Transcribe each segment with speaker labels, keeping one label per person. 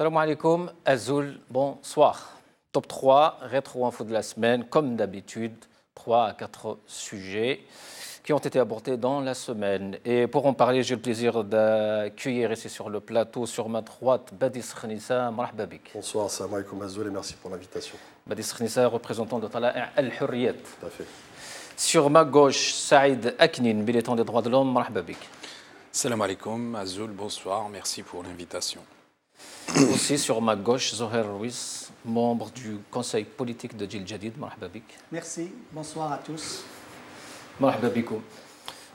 Speaker 1: Salam alaikum, Azul, bonsoir. Top 3, rétro-info de la semaine, comme d'habitude, 3 à 4 sujets qui ont été abordés dans la semaine. Et pour en parler, j'ai le plaisir d'accueillir ici sur le plateau, sur ma droite, Badis Khnissa Marhababik. Bonsoir, salam alaikum Azoul et merci pour l'invitation. Badis Khnissa, représentant de Talah Al-Hurriyat. Tout à fait. Sur ma gauche, Saïd Aknin, militant des droits de l'homme, Marhababik. Salam alaikum Azoul, bonsoir, merci pour l'invitation aussi sur ma gauche, Zoher Ruiz, membre du conseil politique de Djil Jadid.
Speaker 2: Merci, bonsoir à tous.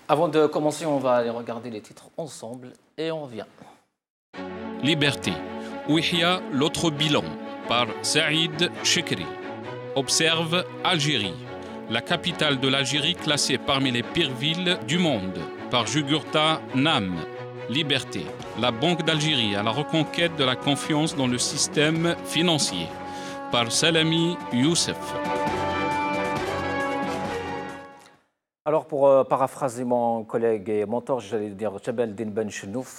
Speaker 1: Avant de commencer, on va aller regarder les titres ensemble
Speaker 3: et on revient. Liberté. a l'autre bilan, par Saïd Chekri. Observe Algérie, la capitale de l'Algérie classée parmi les pires villes du monde, par Jugurtha Nam. Liberté. La Banque d'Algérie à la reconquête de la confiance dans le système financier. Par Salami Youssef.
Speaker 1: Alors, pour euh, paraphraser mon collègue et mentor, j'allais dire Jabel Din Ben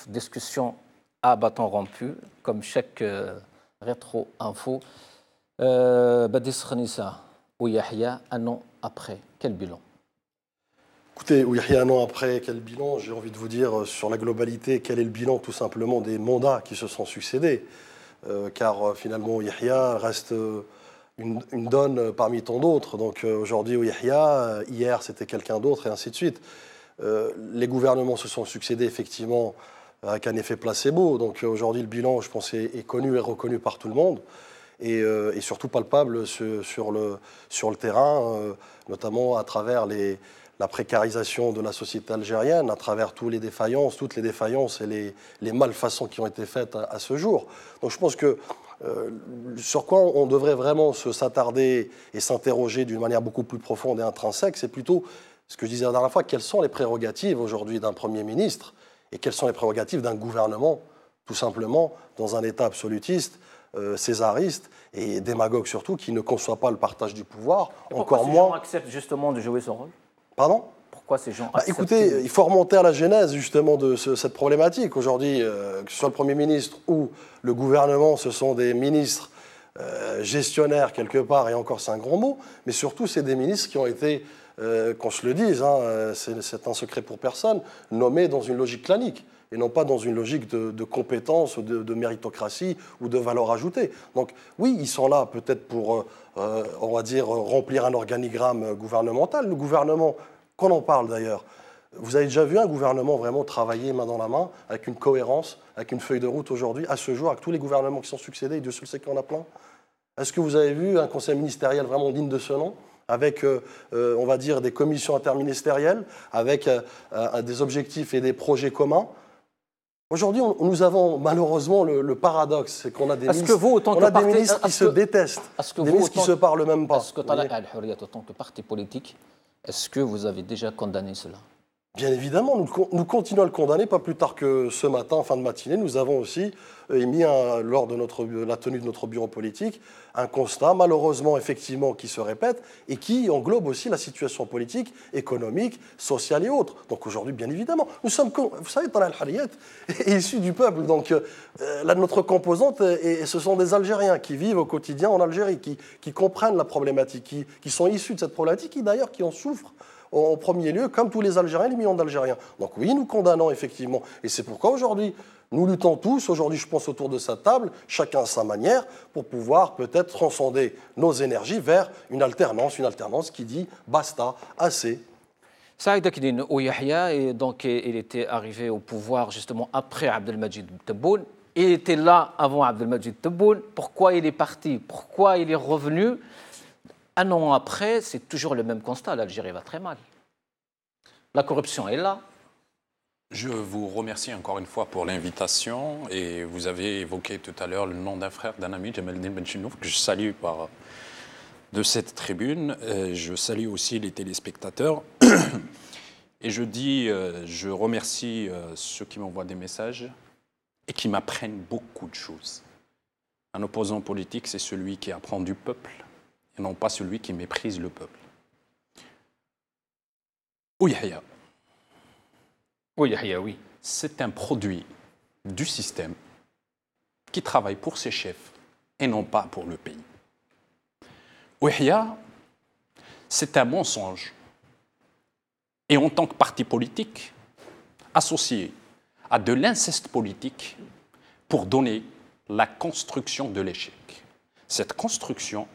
Speaker 1: discussion à bâton rompu, comme chaque euh, rétro-info. Euh, Badis ou Yahya, un an
Speaker 4: après. Quel bilan Écoutez, Yahya, un an après, quel bilan J'ai envie de vous dire euh, sur la globalité, quel est le bilan tout simplement des mandats qui se sont succédés euh, Car euh, finalement, Yahya reste une, donne parmi tant d'autres. Donc aujourd'hui, Yahya, hier c'était quelqu'un d'autre et ainsi de suite. les gouvernements se sont succédés effectivement avec un effet placebo. Donc aujourd'hui, le bilan, je pense, est, connu et reconnu par tout le monde. Et, surtout palpable sur, sur le terrain, notamment à travers les, la précarisation de la société algérienne à travers toutes les défaillances, toutes les défaillances et les, malfaçons qui ont été faites à, ce jour. Donc je pense que euh, sur quoi on devrait vraiment se s'attarder et s'interroger d'une manière beaucoup plus profonde et intrinsèque, c'est plutôt ce que je disais la dernière fois, quelles sont les prérogatives aujourd'hui d'un Premier ministre et quelles sont les prérogatives d'un gouvernement, tout simplement, dans un État absolutiste euh, césariste et démagogue surtout, qui ne conçoit pas le partage du pouvoir. encore moins.
Speaker 1: accepte justement de jouer son rôle Pardon Pourquoi ces gens bah, Écoutez,
Speaker 4: il faut remonter à la genèse justement de cette problématique. Aujourd'hui, euh, que ce soit le Premier ministre ou le gouvernement, ce sont des ministres euh, gestionnaires quelque part, et encore c'est un grand mot, mais surtout c'est des ministres qui ont été, euh, qu'on se le dise, hein, c'est un secret pour personne, nommés dans une logique clanique et non pas dans une logique de, compétence, de, de, méritocratie ou de valeur ajoutée. Donc oui, ils sont là peut-être pour, euh, euh, on va dire, remplir un organigramme gouvernemental. Le gouvernement, qu'on en parle d'ailleurs, vous avez déjà vu un gouvernement vraiment travailler main dans la main, avec une cohérence, avec une feuille de route aujourd'hui, à ce jour, avec tous les gouvernements qui sont succédés, et Dieu seul sait qu'il y en a plein Est-ce que vous avez vu un conseil ministériel vraiment digne de ce nom avec, euh, on va dire, des commissions interministérielles, avec des objectifs et des projets communs Aujourd'hui, nous avons malheureusement le, paradoxe, c'est qu'on a des ministres, qui se détestent, des ministres qui ne se parlent même pas. Est-ce que vous, al
Speaker 1: en tant que parti politique, est-ce que vous avez déjà condamné cela
Speaker 4: Bien évidemment, nous, nous, continuons à le condamner. Pas plus tard que ce matin, fin de matinée, nous avons aussi euh, émis, lors de la tenue de notre bureau politique, un constat, malheureusement, effectivement, qui se répète et qui englobe aussi la situation politique, économique, sociale et autres. Donc aujourd'hui, bien évidemment, nous sommes, vous savez, Talal Harriet est issu du peuple. Donc euh, euh, la là, notre composante, et, ce sont des Algériens qui vivent au quotidien en Algérie, qui, comprennent la problématique, qui, qui sont issus de cette problématique et d'ailleurs qui en souffrent en premier lieu, comme tous les Algériens, les millions d'Algériens. Donc oui, nous condamnons effectivement. Et c'est pourquoi aujourd'hui, nous luttons tous, aujourd'hui je pense autour de sa table, chacun à sa manière, pour pouvoir peut-être transcender nos énergies vers une alternance, une alternance qui dit basta, assez.
Speaker 1: Saïd Akidine Ouyahia, donc, il était arrivé au pouvoir justement après Abdelmajid Tebboune. Il était là avant Abdelmajid Tebboune. Pourquoi il est parti Pourquoi il est revenu un an après, c'est toujours le même constat. L'Algérie va très mal.
Speaker 3: La corruption est là. Je vous remercie encore une fois pour l'invitation et vous avez évoqué tout à l'heure le nom d'un frère, d'un ami, Jamel Benchinouf, que je salue par de cette tribune. Euh, je salue aussi les téléspectateurs. Et je dis, euh, je remercie euh, ceux qui m'envoient des messages et qui m'apprennent beaucoup de choses. Un opposant politique, c'est celui qui apprend du peuple, et non pas celui qui méprise le peuple. Ouyahia. oui. C'est un produit du système qui travaille pour ses chefs et non pas pour le pays. Ouyahia, c'est un mensonge. Et en tant que parti politique, associé à de l'inceste politique pour donner la construction de l'échec. Cette construction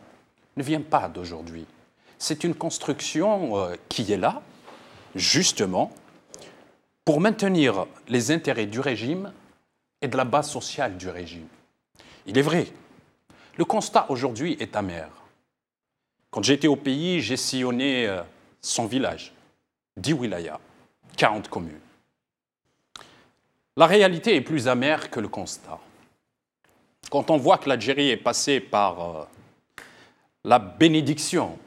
Speaker 3: vient pas d'aujourd'hui. C'est une construction euh, qui est là, justement, pour maintenir les intérêts du régime et de la base sociale du régime. Il est vrai, le constat aujourd'hui est amer. Quand j'étais au pays, j'ai sillonné son euh, village, villages, 10 wilayas, 40 communes. La réalité est plus amère que le constat. Quand on voit que l'Algérie est passée par euh, la bénédiction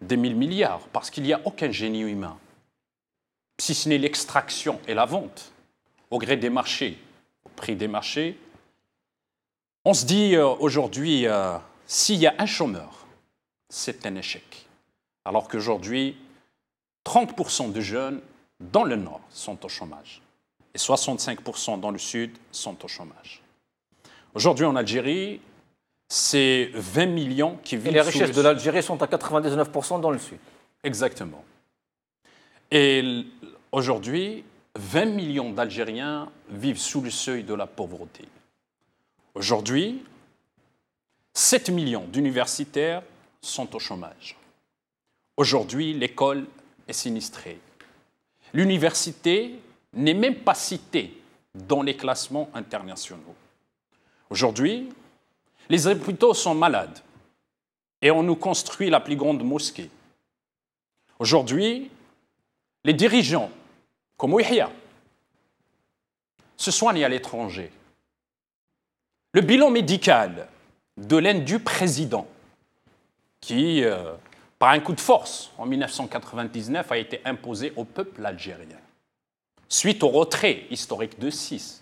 Speaker 3: des mille milliards, parce qu'il n'y a aucun génie humain, si ce n'est l'extraction et la vente, au gré des marchés, au prix des marchés. On se dit euh, aujourd'hui, euh, s'il y a un chômeur, c'est un échec. Alors qu'aujourd'hui, 30% des jeunes dans le Nord sont au chômage et 65% dans le Sud sont au chômage. Aujourd'hui en Algérie, c'est 20 millions qui vivent. Et les richesses de l'Algérie sont à 99% dans le sud. Exactement. Et aujourd'hui, 20 millions d'Algériens vivent sous le seuil de la pauvreté. Aujourd'hui, 7 millions d'universitaires sont au chômage. Aujourd'hui, l'école est sinistrée. L'université n'est même pas citée dans les classements internationaux. Aujourd'hui, les hôpitaux sont malades et on nous construit la plus grande mosquée. Aujourd'hui, les dirigeants, comme Ouïhia, se soignent à l'étranger. Le bilan médical de l'aide du président, qui, euh, par un coup de force en 1999, a été imposé au peuple algérien, suite au retrait historique de Sis,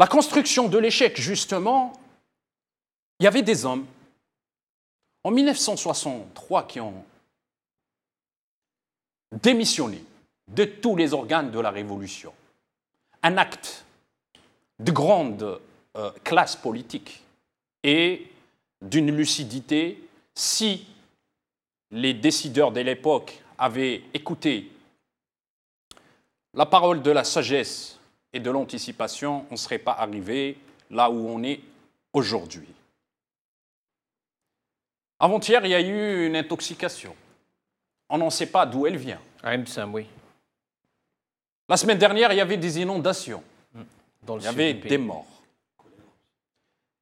Speaker 3: La construction de l'échec, justement, il y avait des hommes en 1963 qui ont démissionné de tous les organes de la Révolution. Un acte de grande euh, classe politique et d'une lucidité si les décideurs de l'époque avaient écouté la parole de la sagesse et de l'anticipation, on ne serait pas arrivé là où on est aujourd'hui. Avant-hier, il y a eu une intoxication. On n'en sait pas d'où elle vient. À ah, oui. La semaine dernière, il y avait des inondations. Hmm. il y avait des morts.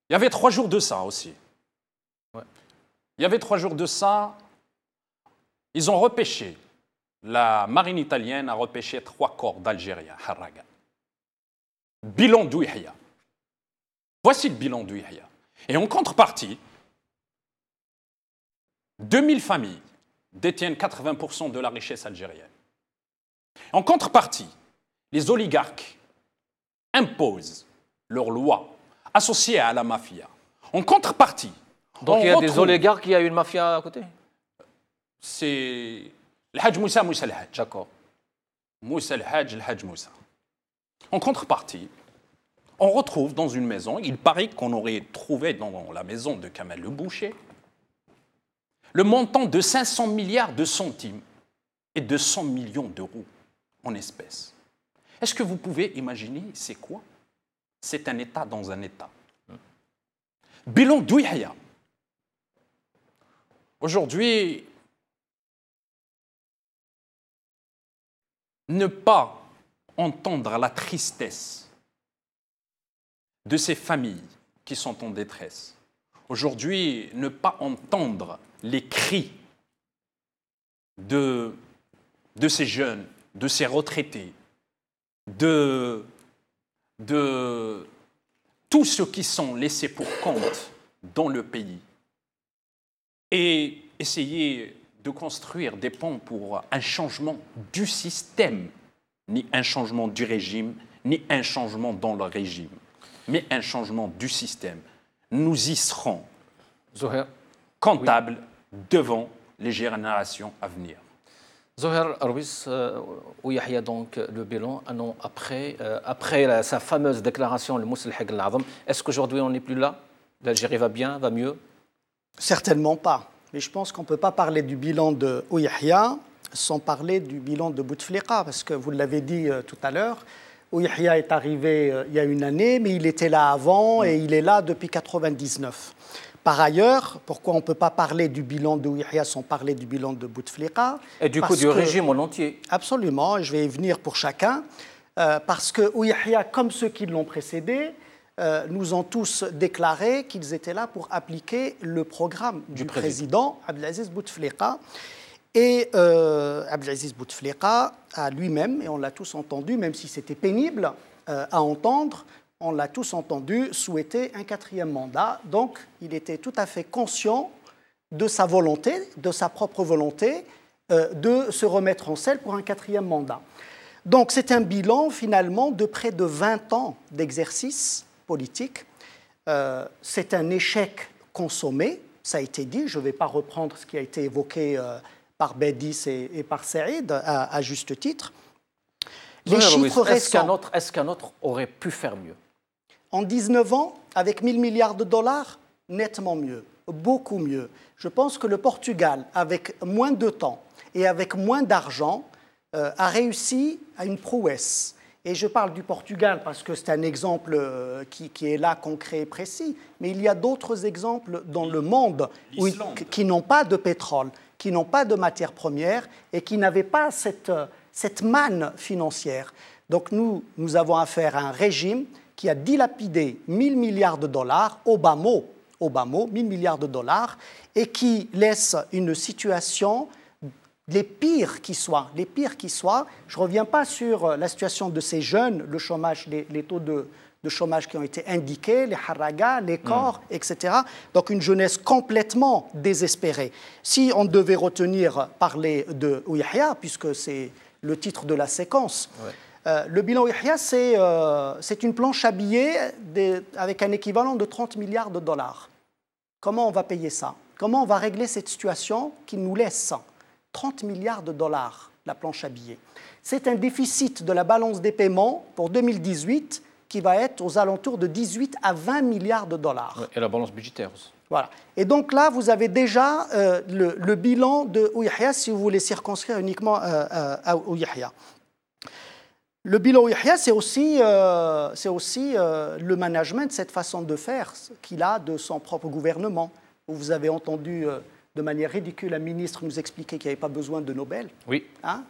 Speaker 3: Il y avait trois jours de ça aussi. Il y avait trois jours de ça. Ils ont repêché. La marine italienne a repêché trois corps d'Algérie. Haraga. Bilan d'Ouihia. Voici le bilan d'Ouihia. Et en contrepartie, 2000 familles détiennent 80% de la richesse algérienne. En contrepartie, les oligarques imposent leurs lois associées à la mafia. En contrepartie, donc il y a des oligarques, qui y a une mafia à côté C'est le Hajj Moussa, Moussa le Hajj. D'accord. Moussa le Hajj, le Hajj Moussa. En contrepartie, on retrouve dans une maison, il paraît qu'on aurait trouvé dans la maison de Kamel le Boucher, le montant de 500 milliards de centimes et de 100 millions d'euros en espèces. Est-ce que vous pouvez imaginer c'est quoi C'est un État dans un État. Bilan d'Ouihaya. Aujourd'hui, ne pas entendre la tristesse de ces familles qui sont en détresse, Aujourd'hui, ne pas entendre les cris de, ces jeunes, de ces retraités, de, de tous ceux qui sont laissés pour compte dans le pays et essayer de construire des ponts pour un changement du système, ni un changement du régime, ni un changement dans le régime, mais un changement du système nous y serons comptables devant les générations à venir. Zohar
Speaker 1: Arouis, euh, Ouyahia donc le bilan un an après, euh, après sa fameuse déclaration, le moussel al-Azam, est-ce qu'aujourd'hui on n'est plus là L'Algérie va bien, va mieux
Speaker 2: Certainement pas. Mais je pense qu'on ne peut pas parler du bilan de sans parler du bilan de Bouteflika, parce que vous l'avez dit euh, tout à l'heure, Yahya est arrivé euh, il y a une année, mais il était là avant mm. et il est là depuis 1999. Par ailleurs, pourquoi on ne peut pas parler du bilan de sans parler du bilan de Bouteflika Et du coup, du régime en entier. Absolument, je vais y venir pour chacun. Euh, parce que Ouyahia, comme ceux qui l'ont précédé, euh, nous ont tous déclaré qu'ils étaient là pour appliquer le programme du, président. président Abdelaziz Bouteflika. Et euh, Abdelaziz Bouteflika a lui-même, et on l'a tous entendu, même si c'était pénible euh, à entendre, on l'a tous entendu souhaiter un quatrième mandat. Donc il était tout à fait conscient de sa volonté, de sa propre volonté, euh, de se remettre en selle pour un quatrième mandat. Donc c'est un bilan finalement de près de 20 ans d'exercice politique. Euh, c'est un échec consommé, ça a été dit, je ne vais pas reprendre ce qui a été évoqué par Bédis et, par Saïd, à, juste titre.
Speaker 1: Les chiffres restent.
Speaker 2: Est-ce qu'un autre, aurait pu faire mieux En 19 ans, avec 1000 milliards de dollars, nettement mieux, beaucoup mieux. Je pense que le Portugal, avec moins de temps et avec moins d'argent, euh, a réussi à une prouesse. Et je parle du Portugal parce que c'est un exemple euh, qui, est là, concret et précis. Mais il y a d'autres exemples dans le monde qui n'ont pas de pétrole, qui n'ont pas de matières premières et qui n'avaient pas cette, euh, cette manne financière. Donc nous, nous avons affaire à un régime qui a dilapidé 1000 milliards de dollars, Obama, mot, 1000 milliards de dollars, et qui laisse une situation les pires qui soient, les pires soient. Je ne reviens pas sur euh, la situation de ces jeunes, le chômage, les, les taux de, de chômage qui ont été indiqués, les haragas, les mm. corps, etc. Donc une jeunesse complètement désespérée. Si on devait retenir parler de Ouyahia, puisque c'est le titre de la séquence, euh, le bilan Ouyahia, euh, c'est une planche à billets avec un équivalent de 30 milliards de dollars. Comment on va payer ça Comment on va régler cette situation qui nous laisse 30 milliards de dollars, la planche à billets C'est un déficit de la balance des paiements pour 2018 qui va être aux alentours de 18 à 20 milliards de dollars.
Speaker 1: et la balance budgétaire aussi.
Speaker 2: Voilà. Et donc là, vous avez déjà euh, le, bilan de Ouyahia si vous voulez circonscrire uniquement euh, euh, à Ouyahia. Le bilan Ouyahia, c'est aussi, c'est aussi le management, de cette façon de faire qu'il a de son propre gouvernement. vous avez entendu de manière ridicule un ministre nous expliquer qu'il n'y avait pas besoin de Nobel. Oui. Hein,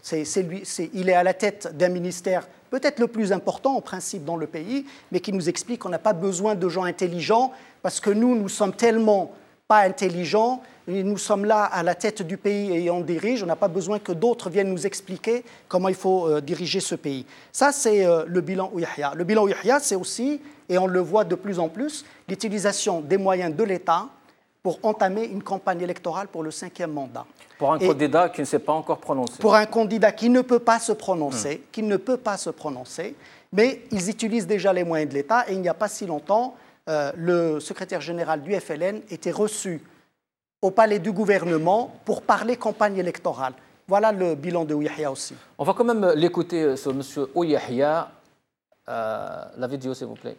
Speaker 2: c'est, lui, il est à la tête d'un ministère peut-être le plus important en principe dans le pays, mais qui nous explique qu'on n'a pas besoin de gens intelligents parce que nous, nous sommes tellement pas intelligents, nous sommes là à la tête du pays et on dirige, on n'a pas besoin que d'autres viennent nous expliquer comment il faut euh, diriger ce pays. Ça, c'est euh, le bilan Ouyahia. Le bilan c'est aussi, et on le voit de plus en plus, l'utilisation des moyens de l'État pour entamer une campagne électorale pour le cinquième mandat. Pour un
Speaker 1: candidat qui ne s'est pas encore prononcé. Pour un
Speaker 2: candidat qui ne peut pas se prononcer, hmm. qui ne peut pas se prononcer, mais ils utilisent déjà les moyens de l'État et il n'y a pas si longtemps, euh, le secrétaire général du FLN était reçu au palais du gouvernement pour parler campagne électorale. Voilà le bilan de Ouyahia aussi. On va quand même l'écouter, euh, ce monsieur Ouyahia. Euh, la vidéo, s'il vous plaît.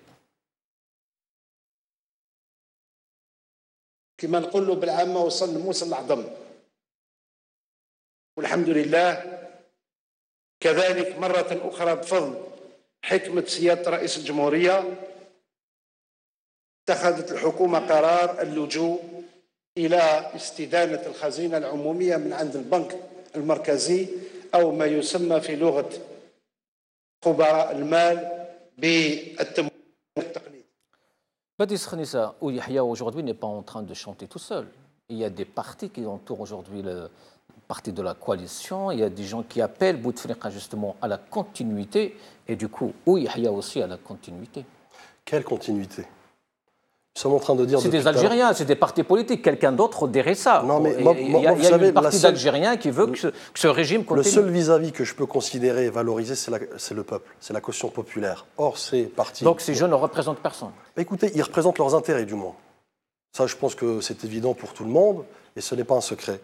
Speaker 2: كما نقولوا بالعامة وصل موسى العظم والحمد لله كذلك مرة أخرى بفضل حكمة سيادة رئيس الجمهورية اتخذت الحكومة قرار اللجوء إلى استدانة الخزينة العمومية من عند البنك المركزي أو ما يسمى في لغة خبراء المال بالتمويل
Speaker 1: Badis Khanissa aujourd'hui n'est pas en train de chanter tout seul. Il y a des partis qui entourent aujourd'hui le parti de la coalition, il y a des gens qui appellent Bouteflika justement à la continuité, et du coup, ou Yahya aussi à la continuité. Quelle continuité c'est des Algériens, c'est des partis politiques. Quelqu'un d'autre dirait ça. Non, mais il une partie
Speaker 4: qui veut que ce, régime continue. Le seul vis-à-vis que je peux considérer et valoriser, c'est le peuple, c'est la caution populaire. Or, ces partis. Donc ces jeunes ne représentent personne. écoutez, ils représentent leurs intérêts, du moins. Ça, je pense que c'est évident pour tout le monde, et ce n'est pas un secret.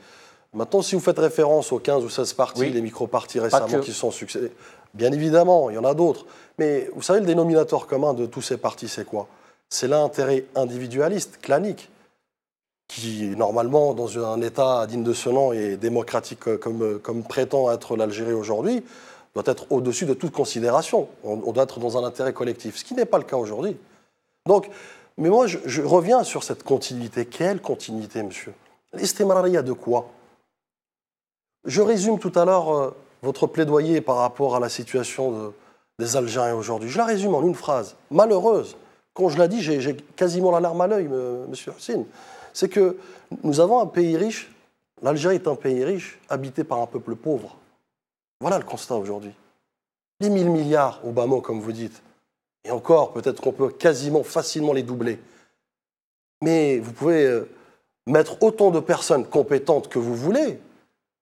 Speaker 4: Maintenant, si vous faites référence aux 15 ou 16 partis, les micro-partis récemment qui sont succédés, bien évidemment, il y en a d'autres. Mais vous savez, le dénominateur commun de tous ces partis, c'est quoi c'est l'intérêt individualiste, clanique, qui normalement, dans un État digne de ce nom et démocratique euh, euh, comme, prétend être l'Algérie aujourd'hui, doit être au-dessus de toute considération. On, doit être dans un intérêt collectif, ce qui n'est pas le cas aujourd'hui. Donc, mais moi, je, reviens sur cette continuité. Quelle continuité, monsieur a de quoi Je résume tout à l'heure euh, votre plaidoyer par rapport à la situation des Algériens aujourd'hui. Je la résume en une phrase, malheureuse quand je l'ai dit, j'ai quasiment la larme à l'œil, monsieur Hussein. C'est que nous avons un pays riche, l'Algérie est un pays riche, habité par un peuple pauvre. Voilà le constat aujourd'hui. 10 000 milliards au bas mot, comme vous dites. Et encore, peut-être qu'on peut quasiment facilement les doubler. Mais vous pouvez euh, mettre autant de personnes compétentes que vous voulez.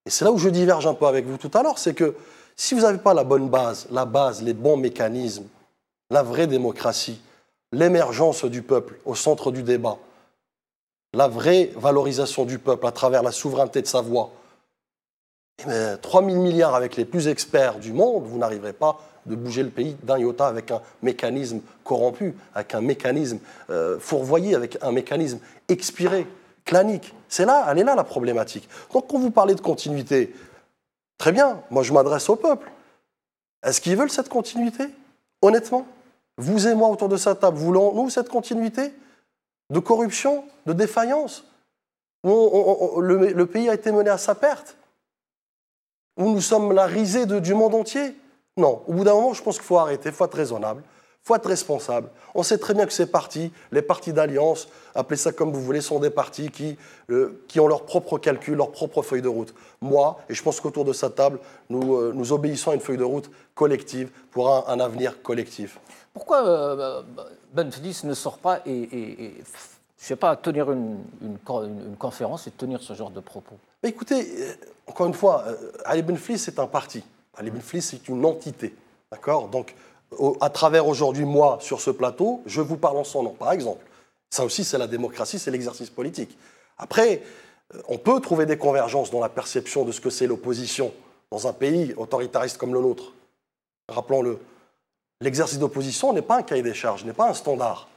Speaker 4: Et c'est là où je diverge un peu avec vous tout à l'heure, c'est que si vous n'avez pas la bonne base, la base, les bons mécanismes, la vraie démocratie, l'émergence du peuple au centre du débat, la vraie valorisation du peuple à travers la souveraineté de sa voix. Et 3 000 milliards avec les plus experts du monde, vous n'arriverez pas de bouger le pays d'un iota avec un mécanisme corrompu, avec un mécanisme euh, fourvoyé, avec un mécanisme expiré, clanique. C'est là, elle est là la problématique. Donc quand vous parlez de continuité, très bien, moi je m'adresse au peuple. Est-ce qu'ils veulent cette continuité Honnêtement vous et moi autour de sa table, voulons-nous cette continuité de corruption, de défaillance, où le, pays a été mené à sa perte, où nous sommes la risée du monde entier Non, au bout d'un moment, je pense qu'il faut arrêter, il faut être raisonnable, il faut être responsable. On sait très bien que ces partis, les partis d'alliance, appelez ça comme vous voulez, sont des partis qui, euh, ont leur propre calcul, leur propre feuille de route. Moi, et je pense qu'autour de sa table, nous, euh, obéissons à une feuille de route collective pour un avenir collectif. Pourquoi euh, euh,
Speaker 1: ben ne sort pas et, et, et
Speaker 4: je sais pas, tenir une, conférence et tenir ce genre de propos Écoutez, euh, encore une fois, Ali Benflis c'est un parti. Ali Benflis c'est une entité. D'accord Donc, à travers aujourd'hui, moi, sur ce plateau, je vous parle en son nom, par exemple. Ça aussi, c'est la démocratie, c'est l'exercice politique. Après, on peut trouver des convergences dans la perception de ce que c'est l'opposition dans un pays autoritariste comme le nôtre. Rappelons-le. L'exercice d'opposition n'est pas un cahier des charges, n'est pas un standard.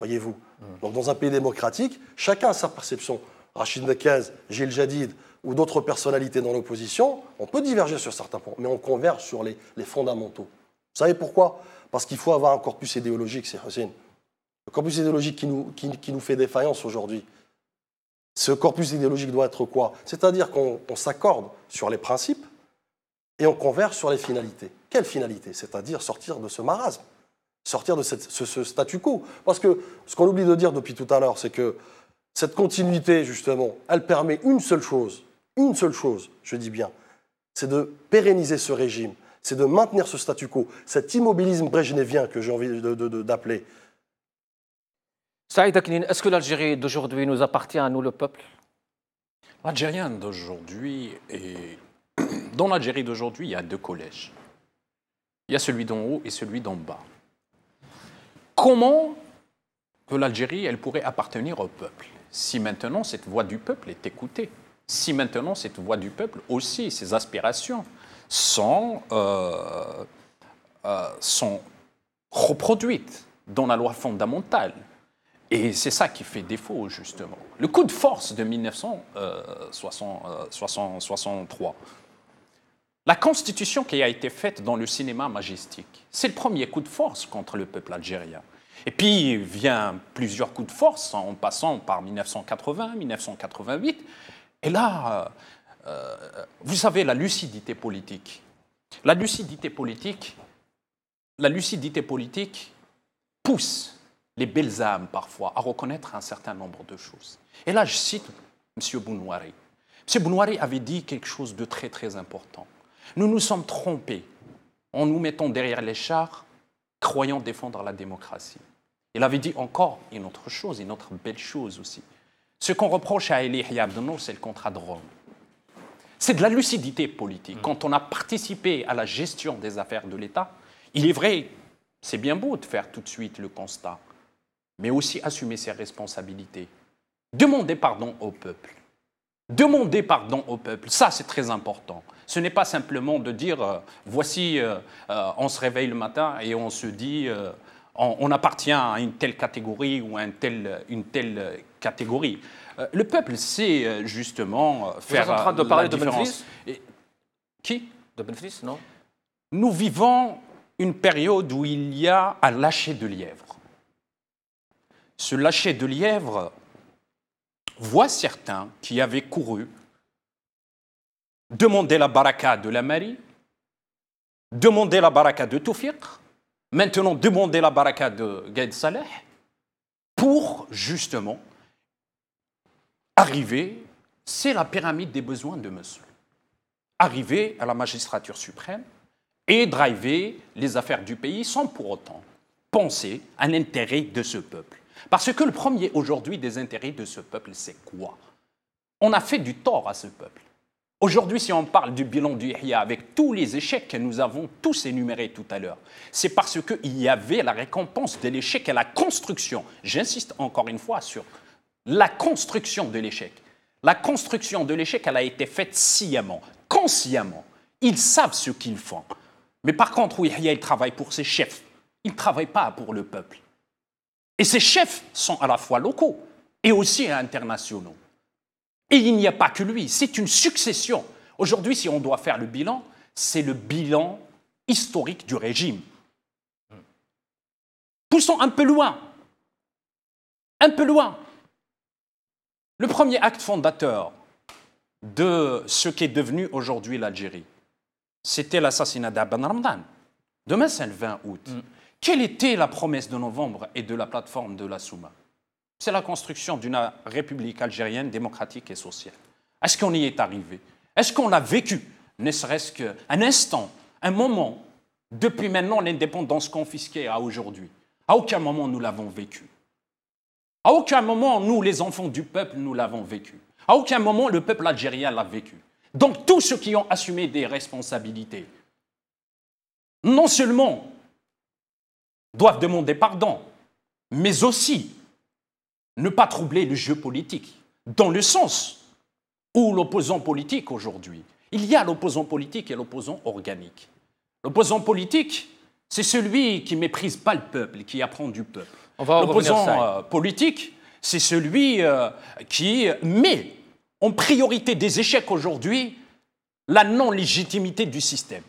Speaker 4: Voyez-vous hmm. Donc, dans un pays démocratique, chacun a sa perception. Rachid Nekez, Gilles Jadid ou d'autres personnalités dans l'opposition, on peut diverger sur certains points, mais on converge sur les, fondamentaux. Vous savez pourquoi Parce qu'il faut avoir un corpus idéologique, c'est Hussein. Le corpus idéologique qui nous, qui nous fait défaillance aujourd'hui. Ce corpus idéologique doit être quoi C'est-à-dire qu'on s'accorde sur les principes, et on converge sur les finalités. Quelles finalités C'est-à-dire sortir de ce marasme, sortir de ce, statu quo. Parce que ce qu'on oublie de dire depuis tout à l'heure, c'est que cette continuité, justement, elle permet une seule chose, une seule chose, je dis bien, c'est de pérenniser ce régime, c'est de maintenir ce statu quo, cet immobilisme brejnevien que j'ai envie d'appeler.
Speaker 1: Saïd Aknine, est-ce que l'Algérie d'aujourd'hui nous appartient à nous, le peuple
Speaker 3: L'Algérienne d'aujourd'hui est dans l'Algérie d'aujourd'hui, il y a deux collèges. Il y a celui d'en haut et celui d'en bas. Comment l'Algérie, elle pourrait appartenir au peuple si maintenant cette voix du peuple est écoutée Si maintenant cette voix du peuple aussi, ses aspirations, sont, euh, euh, sont reproduites dans la loi fondamentale et c'est ça qui fait défaut, justement. Le coup de force de 1963, la constitution qui a été faite dans le cinéma majestique, c'est le premier coup de force contre le peuple algérien. Et puis vient plusieurs coups de force en passant par 1980, 1988. Et là, euh, vous savez, la lucidité politique. La lucidité politique, la lucidité politique pousse les belles âmes parfois à reconnaître un certain nombre de choses. Et là, je cite M. Bounouari. M. Bounouari avait dit quelque chose de très très important. Nous nous sommes trompés en nous mettant derrière les chars, croyant défendre la démocratie. Il avait dit encore une autre chose, une autre belle chose aussi. Ce qu'on reproche à Elie Abdenour, c'est le contrat de Rome. C'est de la lucidité politique. Mm. Quand on a participé à la gestion des affaires de l'État, il est vrai, c'est bien beau de faire tout de suite le constat, mais aussi assumer ses responsabilités. Demander pardon au peuple. Demander pardon au peuple, ça c'est très important. Ce n'est pas simplement de dire euh, voici, euh, euh, on se réveille le matin et on se dit on, appartient à une telle catégorie ou à une telle, catégorie. le peuple sait justement faire. Vous êtes en train de parler de Qui De non Nous vivons une période où il y a un lâcher de lièvre. Ce lâcher de lièvre voit certains qui avaient couru Demandez la baraka de la Marie, demander la baraka de Toufiq, maintenant demander la baraka de Gaïd Saleh, pour justement arriver, c'est la pyramide des besoins de Monsieur. arriver à la magistrature suprême et driver les affaires du pays sans pour autant penser à l'intérêt de ce peuple. Parce que le premier aujourd'hui des intérêts de ce peuple, c'est quoi On a fait du tort à ce peuple. Aujourd'hui, si on parle du bilan du Yahya avec tous les échecs que nous avons tous énumérés tout à l'heure, c'est parce qu'il y avait la récompense de l'échec et la construction. J'insiste encore une fois sur la construction de l'échec. La construction de l'échec, elle a été faite sciemment, consciemment. Ils savent ce qu'ils font. Mais par contre, Yahya, il travaille pour ses chefs. Il ne travaille pas pour le peuple. Et ces chefs sont à la fois locaux et aussi internationaux. Et il n'y a pas que lui, c'est une succession. Aujourd'hui, si on doit faire le bilan, c'est le bilan historique du régime. Poussons un peu loin. Un peu loin. Le premier acte fondateur de ce qu'est est devenu aujourd'hui l'Algérie, c'était l'assassinat d'Aben Ramdan. Demain, c'est le 20 août. Mm. Quelle était la promesse de novembre et de la plateforme de la Souma c'est la construction d'une république algérienne démocratique et sociale. Est-ce qu'on y est arrivé Est-ce qu'on a vécu, ne serait-ce qu'un instant, un moment, depuis maintenant l'indépendance confisquée à aujourd'hui À aucun moment nous l'avons vécu. À aucun moment, nous, les enfants du peuple, nous l'avons vécu. À aucun moment, le peuple algérien l'a vécu. Donc, tous ceux qui ont assumé des responsabilités, non seulement doivent demander pardon, mais aussi ne pas troubler le jeu politique, dans le sens où l'opposant politique aujourd'hui, il y a l'opposant politique et l'opposant organique. L'opposant politique, c'est celui qui méprise pas le peuple, qui apprend du peuple. L'opposant euh, politique, c'est celui euh, qui met en priorité des échecs aujourd'hui la non-légitimité du système.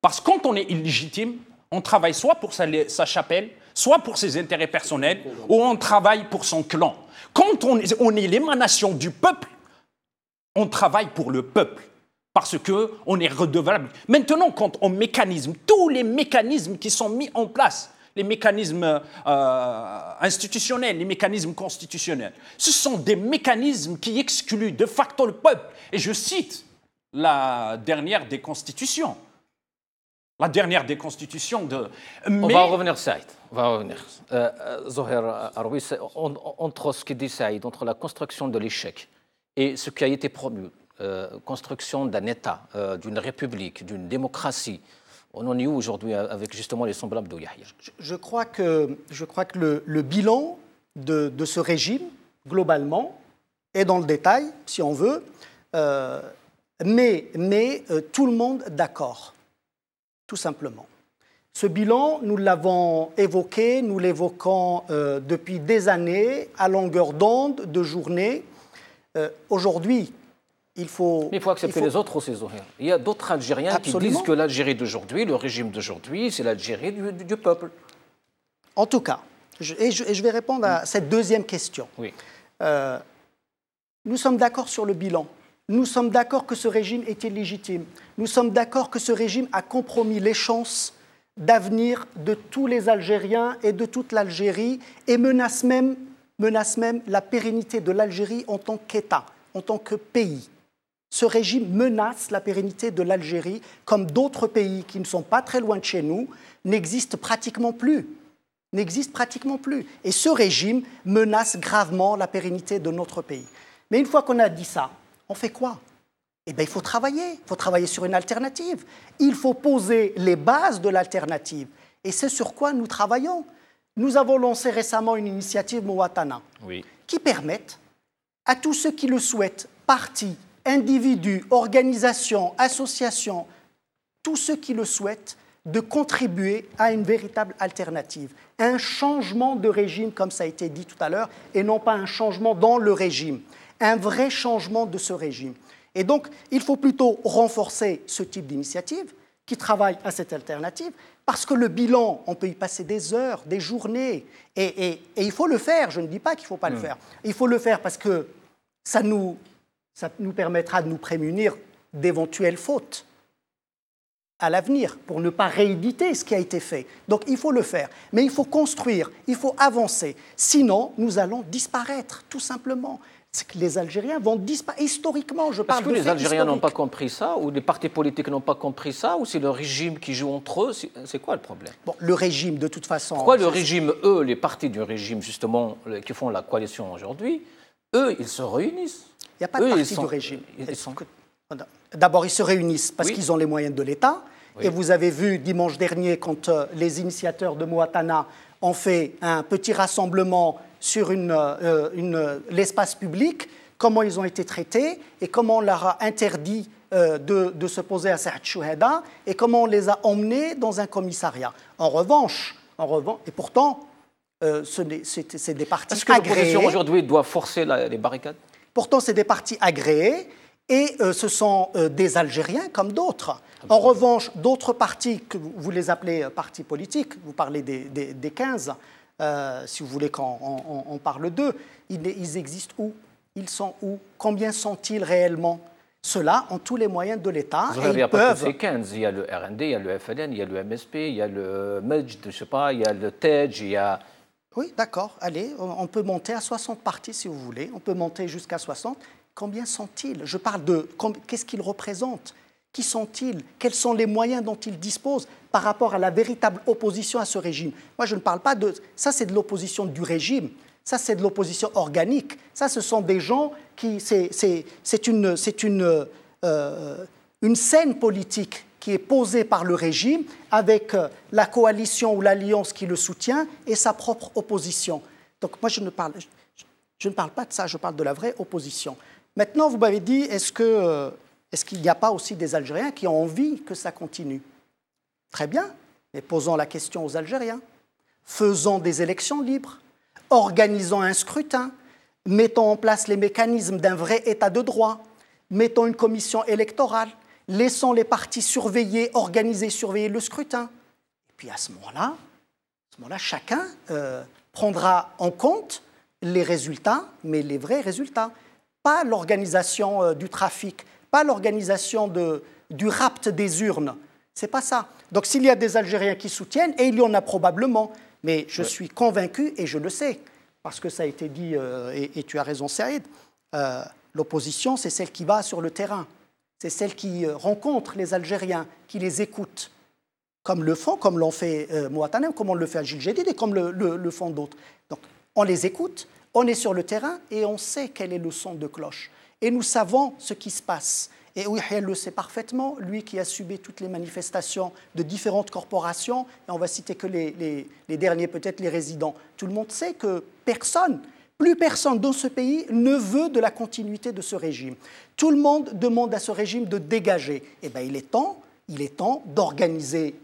Speaker 3: Parce que quand on est illégitime, on travaille soit pour sa chapelle, soit pour ses intérêts personnels, ou on travaille pour son clan. Quand on, est l'émanation du peuple, on travaille pour le peuple parce qu'on est redevable. Maintenant, quand on mécanisme, tous les mécanismes qui sont mis en place, les mécanismes euh, institutionnels, les mécanismes constitutionnels, ce sont des mécanismes qui excluent de facto le peuple. Et je cite la dernière des constitutions la dernière déconstitution de... On va revenir, Saïd. On va revenir. Euh,
Speaker 1: euh entre ce qui dit Saïd, entre la construction de l'échec et ce qui a été promu, euh, construction d'un État, euh, d'une république, d'une démocratie, on en est où aujourd'hui avec justement les semblables de Yahya
Speaker 2: je, crois que, je crois que le, bilan de, ce régime, globalement, est dans le détail, si on veut, mais, mais tout le monde d'accord tout simplement. Ce bilan, nous l'avons évoqué, nous l'évoquons euh, depuis des années, à longueur d'onde, de journée. Euh, aujourd'hui, il faut. Mais il faut accepter les autres
Speaker 1: aussi, Il y a d'autres Algériens qui disent que l'Algérie d'aujourd'hui,
Speaker 2: le régime d'aujourd'hui, c'est l'Algérie du, peuple. En tout cas, je, et, je, vais répondre à mm. cette deuxième question. Oui. Euh, nous sommes d'accord sur le bilan. Nous sommes d'accord que ce régime est illégitime. Nous sommes d'accord que ce régime a compromis les chances d'avenir de tous les Algériens et de toute l'Algérie et menace même, la pérennité de l'Algérie en tant qu'État, en tant que pays. Ce régime menace la pérennité de l'Algérie comme d'autres pays qui ne sont pas très loin de chez nous n'existent pratiquement plus pratiquement plus. Et ce régime menace gravement la pérennité de notre pays. Mais une fois qu'on a dit ça, on fait quoi Eh bien, il faut travailler, il faut travailler sur une alternative. Il faut poser les bases de l'alternative. Et c'est sur quoi nous travaillons. Nous avons lancé récemment une initiative Mouatana qui permette à tous ceux qui le souhaitent, partis, individus, organisations, associations, tous ceux qui le souhaitent, de contribuer à une véritable alternative, un changement de régime, comme ça a été dit tout à l'heure, et non pas un changement dans le régime un vrai changement de ce régime. Et donc, il faut plutôt renforcer ce type d'initiative qui travaille à cette alternative, parce que le bilan, on peut y passer des heures, des journées, et, il faut le faire, je ne dis pas qu'il ne faut pas le faire, il faut le faire parce que ça nous, ça nous permettra de nous prémunir d'éventuelles fautes à l'avenir, pour ne pas rééditer ce qui a été fait. Donc il faut le faire, mais il faut construire, il faut avancer, sinon nous allons disparaître, tout simplement c'est que les Algériens vont disparaître. Historiquement, je parle Est-ce que les Algériens n'ont pas
Speaker 1: compris ça, ou les partis politiques n'ont pas compris ça, ou c'est le régime qui joue entre eux C'est quoi le problème bon,
Speaker 2: Le régime, de toute façon. Pourquoi le
Speaker 1: régime, eux, les partis du régime,
Speaker 2: justement, qui font la coalition aujourd'hui, eux, ils se réunissent Il n'y a pas de parti du régime. D'abord, ils se réunissent parce qu'ils ont les moyens de l'État. Et vous avez vu dimanche dernier, quand euh, les initiateurs de Moatana ont fait un petit rassemblement sur euh, euh, l'espace public, comment ils ont été traités et comment on leur a interdit de, se poser à Saad et comment on les a emmenés dans un commissariat. En revanche, en revanche et pourtant, c'est des partis agréés. est que
Speaker 1: aujourd'hui doit forcer les barricades
Speaker 2: Pourtant, c'est des partis agréés et euh, ce sont euh, des Algériens comme d'autres. En revanche, d'autres partis, que vous, les appelez euh, partis politiques, vous parlez des, 15, si vous voulez qu'on on, parle d'eux, ils, existent où Ils sont où Combien sont-ils réellement Cela, en tous les moyens de l'État. il y a peuvent... 15.
Speaker 1: Il y a le RND, il y a le FLN, il y a le MSP, il y a le Medj, je ne sais pas, il y a le TEJ, il y a... Oui,
Speaker 2: d'accord. Allez, on peut monter à 60 partis si vous voulez. On peut monter jusqu'à 60. Combien sont-ils Je parle de qu'est-ce qu'ils représentent Qui sont-ils Quels sont les moyens dont ils disposent par rapport à la véritable opposition à ce régime Moi, je ne parle pas de... Ça, c'est de l'opposition du régime. Ça, c'est de l'opposition organique. Ça, ce sont des gens qui... C'est euh, une, scène politique qui est posée par le régime avec euh, la coalition ou l'alliance qui le soutient et sa propre opposition. Donc moi, je ne parle pas de ça, je parle de la vraie opposition. Maintenant, vous m'avez dit, euh, est-ce qu'il n'y a pas aussi des Algériens qui ont envie que ça continue Très bien, mais posons la question aux Algériens. Faisons des élections libres, organisons un scrutin, mettons en place les mécanismes d'un vrai état de droit, mettons une commission électorale, laissons les partis surveiller, organiser, surveiller le scrutin. Et puis à ce moment-là, chacun euh, prendra en compte les résultats, mais les vrais résultats pas l'organisation euh, du trafic, pas l'organisation du rapt des urnes. C'est pas ça. Donc s'il y a des Algériens qui soutiennent, et il y en a probablement, mais je suis convaincu, et je le sais, parce que ça a été dit, euh, et, tu as raison Saïd, euh, l'opposition, c'est celle qui va sur le terrain, c'est celle qui rencontre les Algériens, qui les écoute, comme le font, comme l'ont fait Mouatanem, comme on le fait à Gilles et comme le, le font d'autres. Donc on les écoute, on est sur le terrain et on sait quel est le son de cloche. Et nous savons ce qui se passe. Et elle le sait parfaitement, lui qui a subi toutes les manifestations de différentes corporations, et on va citer que les, derniers, peut-être les résidents. Tout le monde sait que personne, plus personne dans ce pays ne veut de la continuité de ce régime. Tout le monde demande à ce régime de dégager. Et eh bien, il est temps, il est temps d'organiser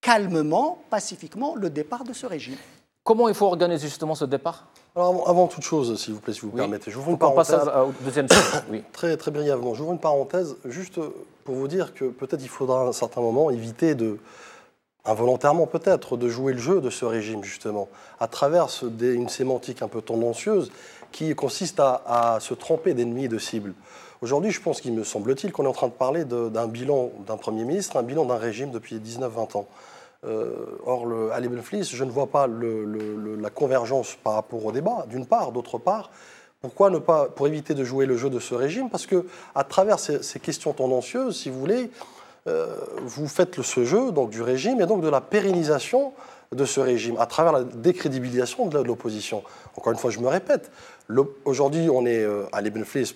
Speaker 2: calmement, pacifiquement, le départ de ce régime. Comment il faut organiser justement ce
Speaker 4: départ alors avant toute chose, s'il vous plaît, si vous permettez, j'ouvre une parenthèse. à, euh, deuxième très, brièvement, j'ouvre une parenthèse juste pour vous dire que peut-être il faudra à un certain moment éviter de, involontairement peut-être, de jouer le jeu de ce régime justement, à travers une sémantique un peu tendancieuse qui consiste à, se tromper d'ennemis et de cibles. Aujourd'hui, je pense qu'il me semble-t-il qu'on est en train de parler d'un bilan d'un Premier ministre, un bilan d'un régime depuis 19-20 ans. Euh, or, le, à Lebenflis, je ne vois pas la convergence par rapport au débat, d'une part. D'autre part, pourquoi ne pas, pour éviter de jouer le jeu de ce régime Parce que, à travers ces, questions tendancieuses, si vous voulez, euh, vous faites ce jeu donc du régime et donc de la pérennisation de ce régime à travers la décrédibilisation de l'opposition. Encore une fois, je me répète, Aujourd'hui, on est euh, à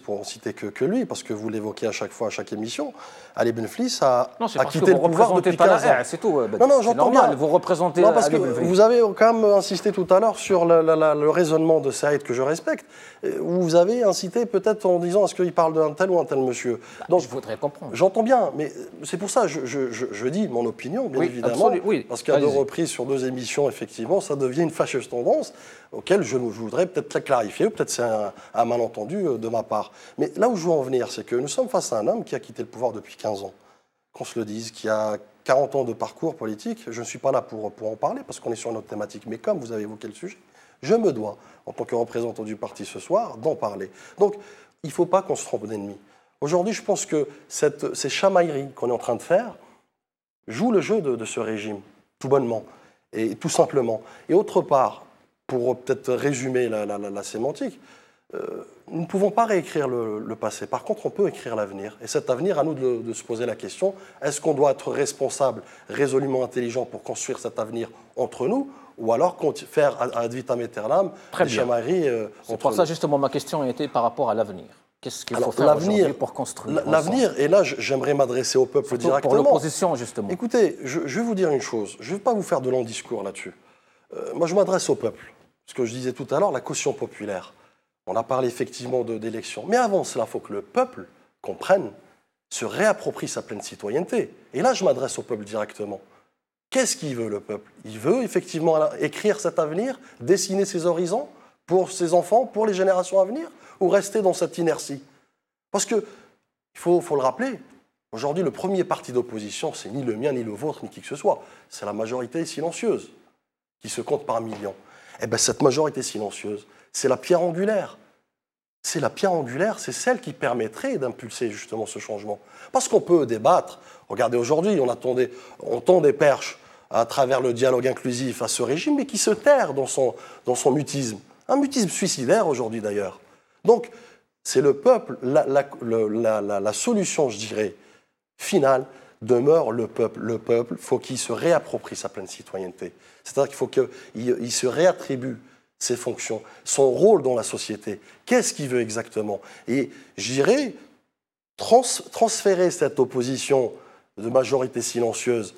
Speaker 4: pour en citer que, lui, parce que vous l'évoquez à chaque fois, à chaque émission, à Lebenflis a, non, a quitté le pouvoir depuis pas C'est tout. Ben, non, non, j'entends bien. Vous représentez non, parce que Vous avez quand même insisté tout à l'heure sur le raisonnement de Saïd que je respecte. Euh, vous avez incité peut-être en disant est-ce qu'il parle d'un tel ou un tel monsieur Je bah, voudrais comprendre. J'entends bien, mais c'est pour ça que je, dis mon opinion, bien évidemment. Oui. Parce qu'à deux reprises sur deux émissions, effectivement, ça devient une fâcheuse tendance auquel je voudrais peut-être la clarifier, ou peut-être c'est un, malentendu euh, de ma part. Mais là où je veux en venir, c'est que nous sommes face à un homme qui a quitté le pouvoir depuis 15 ans, qu'on se le dise, qui a 40 ans de parcours politique. Je ne suis pas là pour, pour en parler, parce qu'on est sur une autre thématique, mais comme vous avez évoqué le sujet, je me dois, en tant que représentant du parti ce soir, d'en parler. Donc, il ne faut pas qu'on se trompe d'ennemi. Aujourd'hui, je pense que cette, ces chamailleries qu'on est en train de faire jouent le jeu de, de ce régime, tout bonnement et tout simplement. Et autre part, pour peut-être résumer la, sémantique, euh, nous ne pouvons pas réécrire le, passé. Par contre, on peut écrire l'avenir. Et cet avenir, à nous de, se poser la question, est-ce qu'on doit être responsable, résolument intelligent pour construire cet avenir entre nous ou alors faire ad vitam aeternam des euh, C'est pour ça justement ma question était par rapport à l'avenir. Qu'est-ce qu'il faut faire aujourd'hui pour construire L'avenir, et là j'aimerais m'adresser au peuple directement. Pour l'opposition justement. Écoutez, je, vais vous dire une chose, je ne vais pas vous faire de longs discours là-dessus. Euh, moi je m'adresse au peuple ce que je disais tout à l'heure, la caution populaire. On a parlé effectivement d'élections. Mais avant cela, il faut que le peuple comprenne, se réapproprie sa pleine citoyenneté. Et là, je m'adresse au peuple directement. Qu'est-ce qu'il veut le peuple Il veut effectivement écrire cet avenir, dessiner ses horizons pour ses enfants, pour les générations à venir, ou rester dans cette inertie Parce que, il faut, le rappeler, aujourd'hui le premier parti d'opposition, c'est ni le mien, ni le vôtre, ni qui que ce soit. C'est la majorité silencieuse qui se compte par millions. Eh bien, cette majorité silencieuse, c'est la pierre angulaire. C'est la pierre angulaire, c'est celle qui permettrait d'impulser justement ce changement. Parce qu'on peut débattre. Regardez aujourd'hui, on, tend des perches à travers le dialogue inclusif à ce régime, mais qui se terre dans son, mutisme. Un mutisme suicidaire aujourd'hui d'ailleurs. Donc, c'est le peuple, la, solution, je dirais, finale, demeure le peuple. Le peuple, faut qu'il se réapproprie sa pleine citoyenneté. C'est-à-dire qu'il faut qu'il se réattribue ses fonctions, son rôle dans la société. Qu'est-ce qu'il veut exactement Et j'irai transférer cette opposition de majorité silencieuse,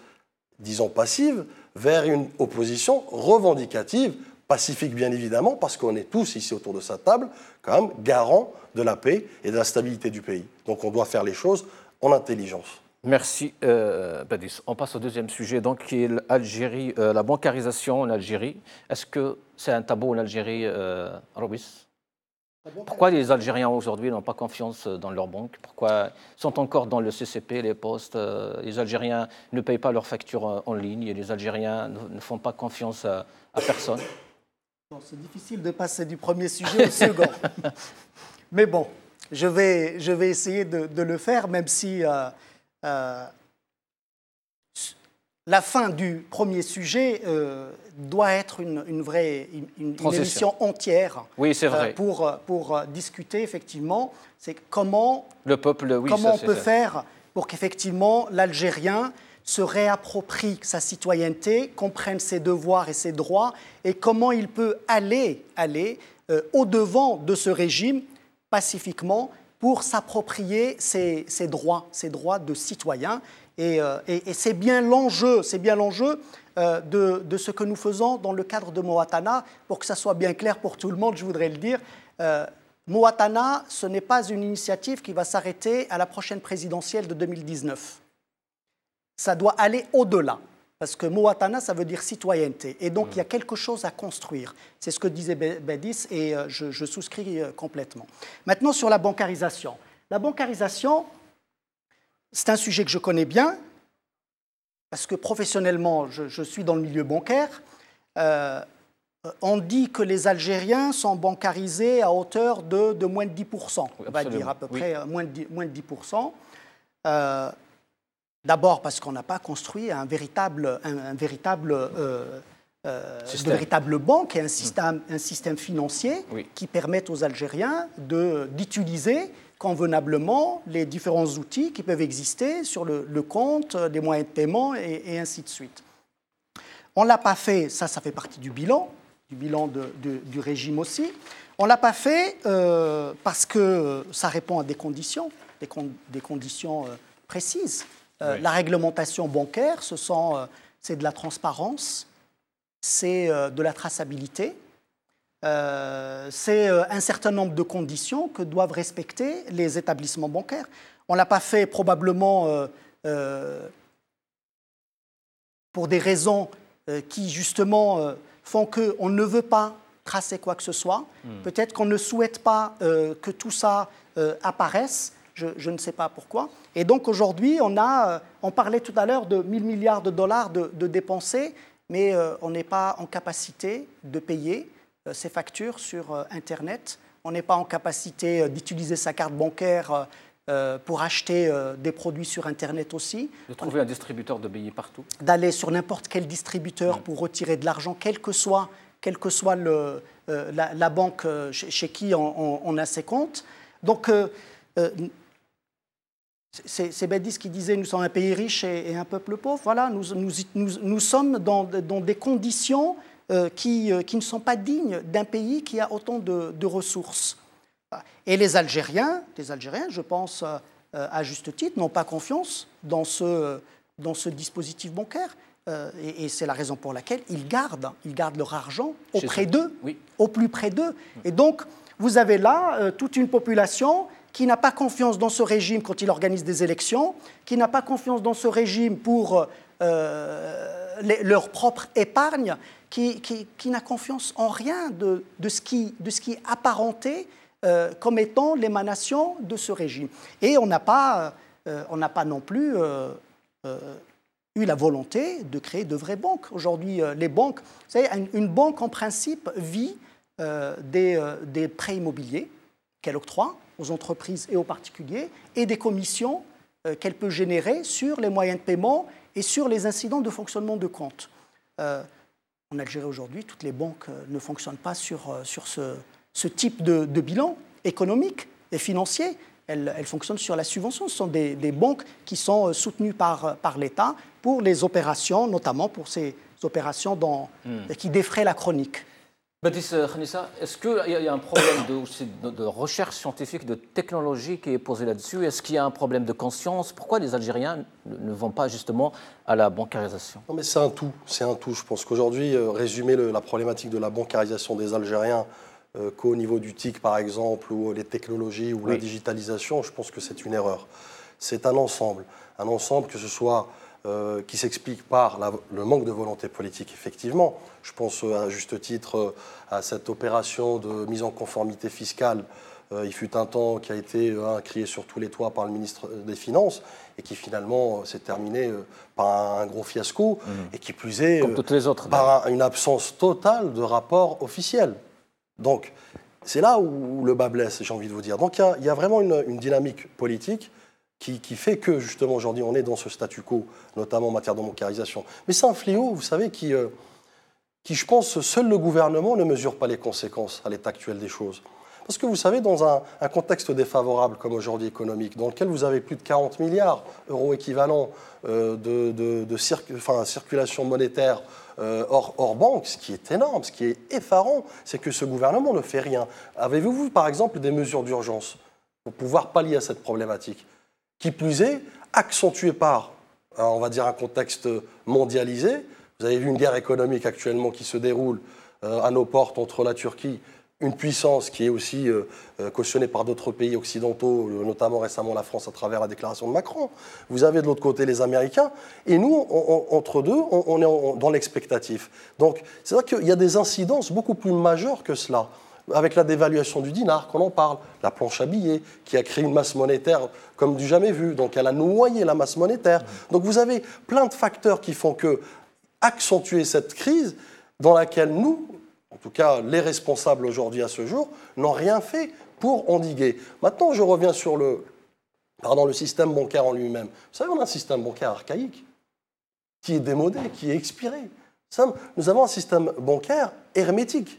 Speaker 4: disons passive, vers une opposition revendicative, pacifique bien évidemment, parce qu'on est tous ici autour de sa table, quand même, garants de la paix et de la stabilité du pays. Donc on doit faire les choses en intelligence.
Speaker 1: Merci, euh, Badis. On passe au deuxième sujet, donc, qui est euh, la bancarisation en Algérie. Est-ce que c'est un tabou en Algérie, euh, Robis Pourquoi les Algériens aujourd'hui n'ont pas confiance dans leurs banques Pourquoi sont encore dans le CCP, les postes Les Algériens ne payent pas leurs factures en ligne et les Algériens ne font pas confiance à, personne
Speaker 2: C'est difficile de passer du premier sujet au second. Mais bon, je vais, essayer de le faire, même si euh, la fin du premier sujet euh, doit être une, une vraie émission entière. Euh, pour, discuter effectivement, comment
Speaker 1: le peuple, comment on peut faire
Speaker 2: pour qu'effectivement l'Algérien se réapproprie sa citoyenneté, comprenne ses devoirs et ses droits, et comment il peut aller, aller au devant de ce régime pacifiquement pour s'approprier ces, droits, ces droits de citoyens. Et, euh, c'est bien l'enjeu, c'est bien l'enjeu euh, de, ce que nous faisons dans le cadre de Moatana. Pour que ça soit bien clair pour tout le monde, je voudrais le dire. Euh, Moatana, ce n'est pas une initiative qui va s'arrêter à la prochaine présidentielle de 2019. Ça doit aller au-delà. Parce que Mouatana, ça veut dire citoyenneté. Et donc, mm. il y a quelque chose à construire. C'est ce que disait Badis et euh, je, souscris euh, complètement. Maintenant, sur la bancarisation. La bancarisation, c'est un sujet que je connais bien, parce que professionnellement, je, suis dans le milieu bancaire. Euh, on dit que les Algériens sont bancarisés à hauteur de, moins de 10%, on va dire à peu près moins de, 10%. D'abord parce qu'on n'a pas construit un véritable, un, euh, euh, véritable, banque et un système, un système financier qui permette aux Algériens d'utiliser convenablement les différents outils qui peuvent exister sur le, compte, des moyens de paiement et, ainsi de suite. On ne l'a pas fait, ça, ça fait partie du bilan, du bilan du régime aussi. On ne l'a pas fait euh, parce que ça répond à des conditions, des conditions précises. Euh, la réglementation bancaire, euh, c'est de la transparence, c'est euh, de la traçabilité, c'est un certain nombre de conditions que doivent respecter les établissements bancaires. On ne l'a pas fait probablement pour des raisons qui justement font qu'on ne veut pas tracer quoi que ce soit. Hmm. Peut-être qu'on ne souhaite pas que tout ça apparaisse je, ne sais pas pourquoi. Et donc aujourd'hui, on a, euh, on parlait tout à l'heure de 000 milliards de dollars de, de dépensés, mais euh, on n'est pas en capacité de payer ses euh, factures sur Internet. On n'est pas en capacité d'utiliser sa carte bancaire pour acheter des produits sur Internet aussi. De
Speaker 1: trouver un distributeur de billets partout.
Speaker 2: D'aller sur n'importe quel distributeur pour retirer de l'argent, quel que soit, quel que soit le, la, banque chez, qui on, on, a ses comptes. Donc, c'est Bédis qui disait Nous sommes un pays riche et, un peuple pauvre. Voilà, nous, nous, nous, sommes dans, dans, des conditions euh, qui, euh, qui, ne sont pas dignes d'un pays qui a autant de, de, ressources. Et les Algériens, les Algériens, je pense euh, à juste titre, n'ont pas confiance dans ce, dans ce dispositif bancaire. et, c'est la raison pour laquelle ils gardent, ils gardent leur argent auprès d'eux, au plus près d'eux. Et donc, vous avez là toute une population qui n'a pas confiance dans ce régime quand il organise des élections, qui n'a pas confiance dans ce régime pour euh, euh, leur propre épargne, qui, n'a confiance en rien de, ce, qui, de ce qui est apparenté euh, comme étant l'émanation de ce régime. Et on n'a pas, on pas non plus eu la volonté de créer de vraies banques. Aujourd'hui, les banques, vous une, banque en principe vit des, des prêts immobiliers qu'elle octroie, aux entreprises et aux particuliers, et des commissions euh, qu'elle peut générer sur les moyens de paiement et sur les incidents de fonctionnement de compte. en euh, Algérie aujourd'hui, toutes les banques euh, ne fonctionnent pas sur, sur ce, type de, bilan économique et financier. Elles, fonctionnent sur la subvention. Ce sont des, banques qui sont soutenues par, par l'État pour les opérations, notamment pour ces opérations hmm. qui défraient la chronique.
Speaker 1: Baptiste euh, Khanissa, est-ce qu'il y a un problème de, de, recherche scientifique, de technologie qui est posé là-dessus Est-ce qu'il y a un problème de conscience Pourquoi les Algériens ne vont pas justement à la bancarisation Non mais
Speaker 4: c'est un tout, c'est un tout. Je pense qu'aujourd'hui, euh, résumer la problématique de la bancarisation des Algériens euh, qu'au niveau du TIC par exemple, ou les technologies, ou la digitalisation, je pense que c'est une erreur. C'est un ensemble, un ensemble que ce soit euh, qui s'explique par le manque de volonté politique, effectivement. Je pense euh, à juste titre euh, à cette opération de mise en conformité fiscale. il fut un temps qui a été crié sur tous les toits par le ministre des Finances et qui finalement s'est terminé par un, gros fiasco mmh. et qui plus est par une absence totale de rapport officiel. Donc c'est là où le bas blesse, j'ai envie de vous dire. Donc il y, a vraiment une dynamique politique qui, fait que, justement, aujourd'hui, on est dans ce statu quo, notamment en matière de moncarisation. Mais c'est un fléau, vous savez, qui, euh, qui, je pense, seul le gouvernement ne mesure pas les conséquences à l'état actuel des choses. Parce que vous savez, dans un, contexte défavorable comme aujourd'hui économique, dans lequel vous avez plus de 40 milliards d'euros équivalents euh, de, circulation monétaire euh, hors, banque, ce qui est énorme, ce qui est effarant, c'est que ce gouvernement ne fait rien. Avez-vous par exemple, des mesures d'urgence pour pouvoir pallier à cette problématique qui plus est accentué par, on va dire, un contexte mondialisé. Vous avez vu une guerre économique actuellement qui se déroule euh, à nos portes entre la Turquie, une puissance qui est aussi euh, euh, cautionnée par d'autres pays occidentaux, notamment récemment la France à travers la déclaration de Macron. Vous avez de l'autre côté les Américains, et nous, entre deux, on, on est dans l'expectatif. Donc c'est vrai qu'il y a des incidences beaucoup plus majeures que cela avec la dévaluation du dinar qu'on en parle, la planche à billets qui a créé une masse monétaire comme du jamais vu, donc elle a noyé la masse monétaire. Donc vous avez plein de facteurs qui font que accentuer cette crise dans laquelle nous, en tout cas les responsables aujourd'hui à ce jour, n'ont rien fait pour endiguer. Maintenant, je reviens sur le, pardon, le système bancaire en lui-même. Vous savez, on a un système bancaire archaïque qui est démodé, qui est expiré. Nous avons un système bancaire hermétique.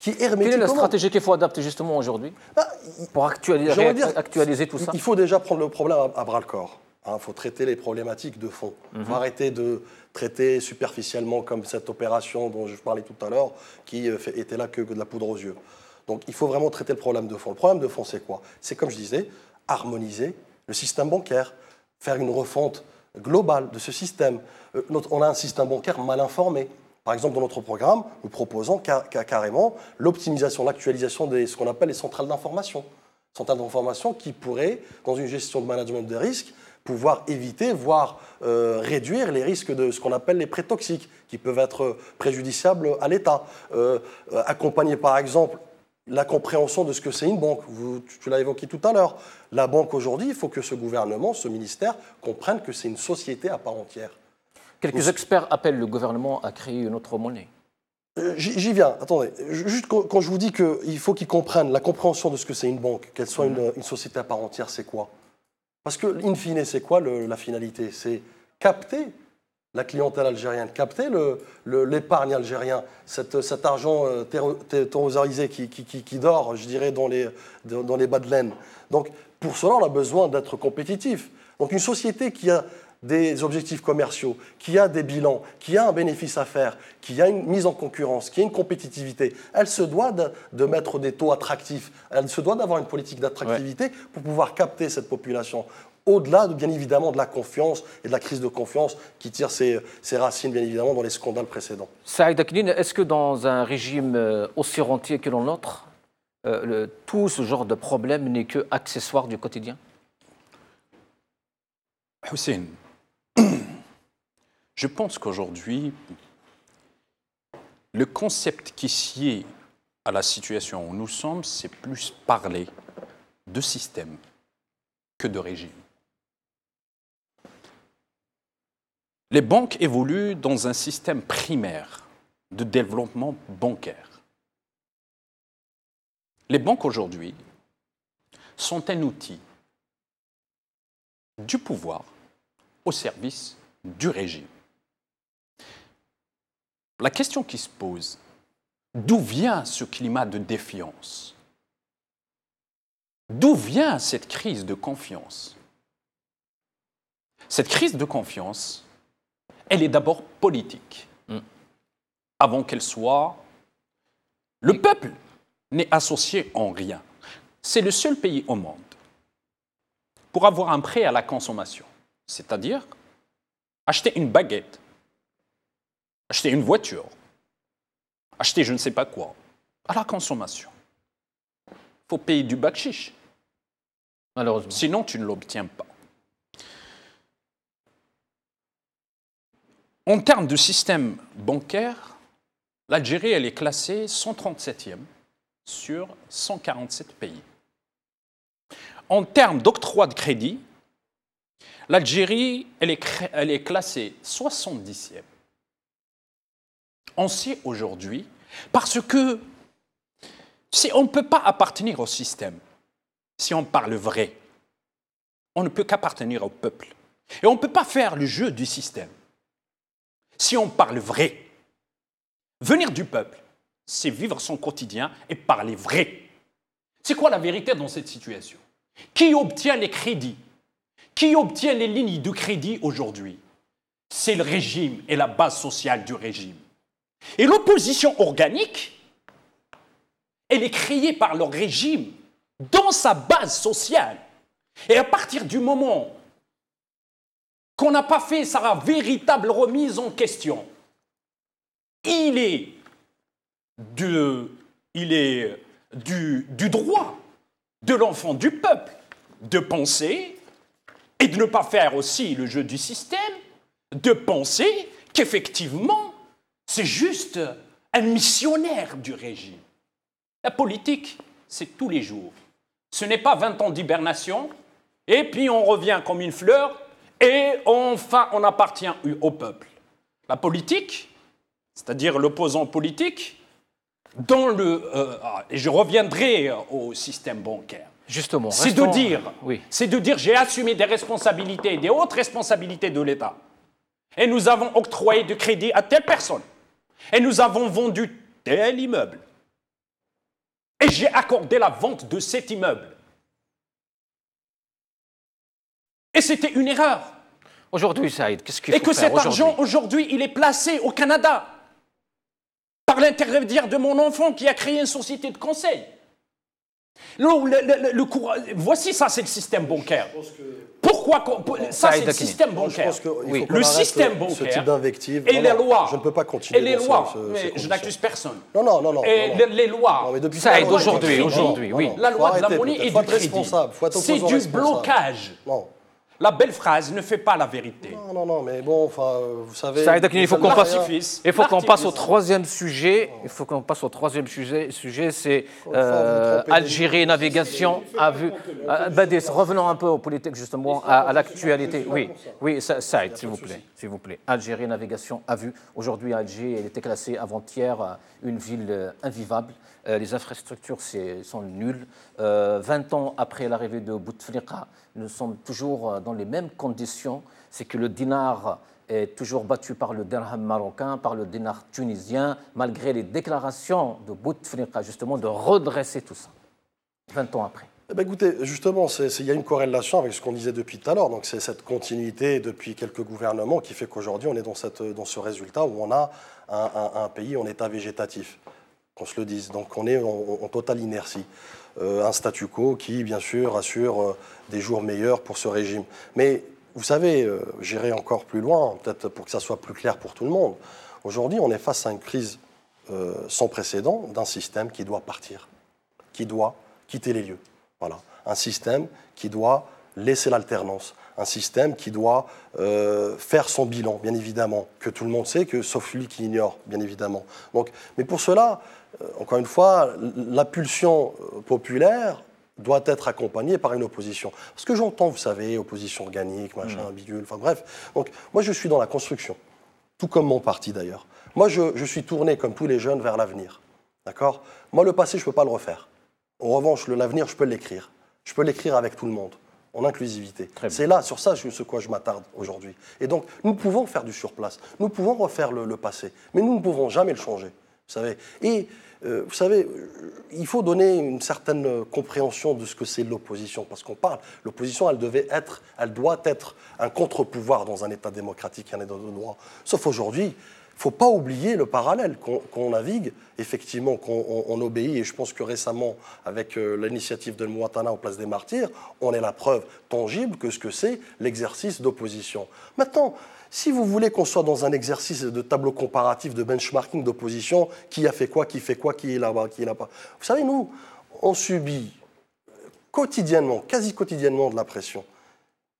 Speaker 4: Quelle est la stratégie
Speaker 1: qu'il faut adapter justement aujourd'hui bah, pour actualiser, actualiser, tout ça Il faut
Speaker 4: déjà prendre le problème à, bras le corps. Il hein, faut traiter les problématiques de fond. Il faut mhm. arrêter de traiter superficiellement comme cette opération dont je parlais tout à l'heure, qui euh, était là que de la poudre aux yeux. Donc il faut vraiment traiter le problème de fond. Le problème de fond, c'est quoi C'est comme je disais, harmoniser le système bancaire, faire une refonte globale de ce système. Euh, on a un système bancaire mal informé. Par exemple, dans notre programme, nous proposons carrément l'optimisation, l'actualisation de ce qu'on appelle les centrales d'information. Centrales d'information qui pourraient, dans une gestion de management des risques, pouvoir éviter, voire euh, réduire les risques de ce qu'on appelle les prêts toxiques, qui peuvent être préjudiciables à l'État. Euh, euh, accompagner, par exemple, la compréhension de ce que c'est une banque. Vous, tu, tu l'as évoqué tout à l'heure. La banque aujourd'hui, il faut que ce gouvernement, ce ministère, comprenne que c'est une société à part entière. Quelques experts appellent le gouvernement à créer une autre monnaie. Euh, j'y viens, attendez. Juste quand je vous dis qu'il faut qu'ils comprennent la compréhension de ce que c'est une banque, qu'elle soit une, mm. société à part entière, c'est quoi Parce que, in fine, c'est quoi la finalité C'est capter la clientèle algérienne, capter l'épargne le, algérien, cet argent euh, terrorisé qui, dort, je dirais, dans les, dans les bas de laine. Donc, pour cela, on a besoin d'être compétitif. Donc, une société qui a des objectifs commerciaux, qui a des bilans, qui a un bénéfice à faire, qui a une mise en concurrence, qui a une compétitivité, elle se doit de, mettre des taux attractifs, elle se doit d'avoir une politique d'attractivité pour pouvoir capter cette population au-delà, bien évidemment, de la confiance et de la crise de confiance qui tire ses, racines, bien évidemment, dans les scandales précédents.
Speaker 1: Saïd est-ce que dans un régime euh, aussi rentier que le nôtre, euh, tout ce genre de problème n'est que accessoire du quotidien
Speaker 3: Hussein, Je pense qu'aujourd'hui, le concept qui sied à la situation où nous sommes, c'est plus parler de système que de régime. Les banques évoluent dans un système primaire de développement bancaire. Les banques aujourd'hui sont un outil du pouvoir au service du régime. La question qui se pose, d'où vient ce climat de défiance D'où vient cette crise de confiance Cette crise de confiance, elle est d'abord politique, mm. avant qu'elle soit... Le peuple n'est associé en rien. C'est le seul pays au monde pour avoir un prêt à la consommation c'est-à-dire acheter une baguette, acheter une voiture, acheter je ne sais pas quoi, à la consommation. Il faut payer du bakchich. Malheureusement. Sinon, tu ne l'obtiens pas. En termes de système bancaire, l'Algérie, elle est classée 137e sur 147 pays. En termes d'octroi de crédit, L'Algérie, elle, est, classée 70e. On sait aujourd'hui, parce que si on ne peut pas appartenir au système, si on parle vrai, on ne peut qu'appartenir au peuple. Et on ne peut pas faire le jeu du système. Si on parle vrai, venir du peuple, c'est vivre son quotidien et parler vrai. C'est quoi la vérité dans cette situation Qui obtient les crédits qui obtient les lignes de crédit aujourd'hui C'est le régime et la base sociale du régime. Et l'opposition organique, elle est créée par le régime dans sa base sociale. Et à partir du moment qu'on n'a pas fait sa véritable remise en question, il est, il est du droit de l'enfant du peuple de penser, et de ne pas faire aussi le jeu du système, de penser qu'effectivement, c'est juste un missionnaire du régime. La politique, c'est tous les jours. Ce n'est pas 20 ans d'hibernation, et puis on revient comme une fleur, et enfin on appartient au peuple. La politique, c'est-à-dire l'opposant politique, dans euh, ah, et je reviendrai au système bancaire, c'est de dire, euh, c'est de dire, j'ai assumé des responsabilités, des hautes responsabilités de l'État. Et nous avons octroyé du crédit à telle personne. Et nous avons vendu tel immeuble. Et j'ai accordé la vente de cet immeuble. Et c'était une erreur. Aujourd'hui, Saïd, qu'est-ce qu'il faut Et que cet argent, aujourd'hui, il est placé au Canada par l'intermédiaire de mon enfant qui a créé une société de conseil. Le, le, courage, voici ça, c'est le système bancaire. Pourquoi ça, c'est le système bancaire oui. Le système bancaire. Ce type d'invective. Et non, les non, lois. Je
Speaker 4: ne peux pas continuer. Et les lois. Ce, mais je
Speaker 3: n'accuse personne. Non, non, non, non. Et les, les lois.
Speaker 4: Non, mais ça est aujourd'hui, aujourd'hui, oui. La loi de la monnaie est du crédit. C'est du blocage. La belle phrase ne fait pas la vérité. Non, non, non, mais bon, euh, vous savez.
Speaker 3: Ça, il faut qu'on passe, hein. il faut qu'on passe au troisième
Speaker 1: sujet. Il faut qu'on passe au troisième sujet. Sujet, c'est euh, Algérie, navigation à vue. Badis, revenons un peu aux politiques justement, à, l'actualité. Oui, oui, Saïd, s'il vous plaît, s'il vous plaît. Algérie, navigation à vue. Aujourd'hui, Alger, elle était classée avant-hier une ville euh, invivable. Les infrastructures sont nulles. 20 ans après l'arrivée de Bouteflika, nous sommes toujours dans les mêmes conditions, c'est que le dinar est toujours battu par le dirham marocain, par le dinar tunisien, malgré les déclarations de Bouteflika, justement, de redresser tout ça, 20 ans après.
Speaker 4: Eh ben, écoutez, justement, il y a une corrélation avec ce qu'on disait depuis tout à l'heure. Donc, c'est cette continuité depuis quelques gouvernements qui fait qu'aujourd'hui, on est dans, ce résultat où on a un, pays en état végétatif, qu'on se le dise. Donc, on est en totale inertie. Euh, un statu quo qui, bien sûr, assure euh, des jours meilleurs pour ce régime. Mais vous savez, euh, j'irai encore plus loin, peut-être pour que ça soit plus clair pour tout le monde. Aujourd'hui, on est face à une crise sans précédent d'un système qui doit partir, qui doit quitter les lieux. Voilà. Un système qui doit laisser l'alternance, un système qui doit faire son bilan, bien évidemment, que tout le monde sait, que, sauf lui qui ignore, bien évidemment. Donc, mais pour cela, euh, encore une fois, la pulsion euh, populaire doit être accompagnée par une opposition. Ce que j'entends, vous savez, opposition organique, machin, mm. bidule, enfin bref. Donc moi, je suis dans la construction, tout comme mon parti d'ailleurs. Moi, je, suis tourné, comme tous les jeunes, vers l'avenir. D'accord Moi, le passé, je ne peux pas le refaire. En revanche, l'avenir, je peux l'écrire. Je peux l'écrire avec tout le monde, en inclusivité. C'est là, sur ça, ce quoi je m'attarde aujourd'hui. Et donc, nous pouvons faire du surplace. Nous pouvons refaire le passé, mais nous ne pouvons jamais le changer. Vous savez. Et euh, vous savez, il faut donner une certaine compréhension de ce que c'est l'opposition, parce qu'on parle. L'opposition, elle devait être, elle doit être un contre-pouvoir dans un État démocratique, un État de droit. Sauf aujourd'hui, il ne faut pas oublier le parallèle qu'on navigue, effectivement, qu'on obéit. Et je pense que récemment, avec euh, l'initiative de Mouatana en place des martyrs, on est la preuve tangible que ce que c'est l'exercice d'opposition. Maintenant, si vous voulez qu'on soit dans un exercice de tableau comparatif, de benchmarking, d'opposition, qui a fait quoi, qui fait quoi, qui est là-bas, qui est là-bas. Vous savez, nous, on subit quotidiennement, quasi quotidiennement de la pression.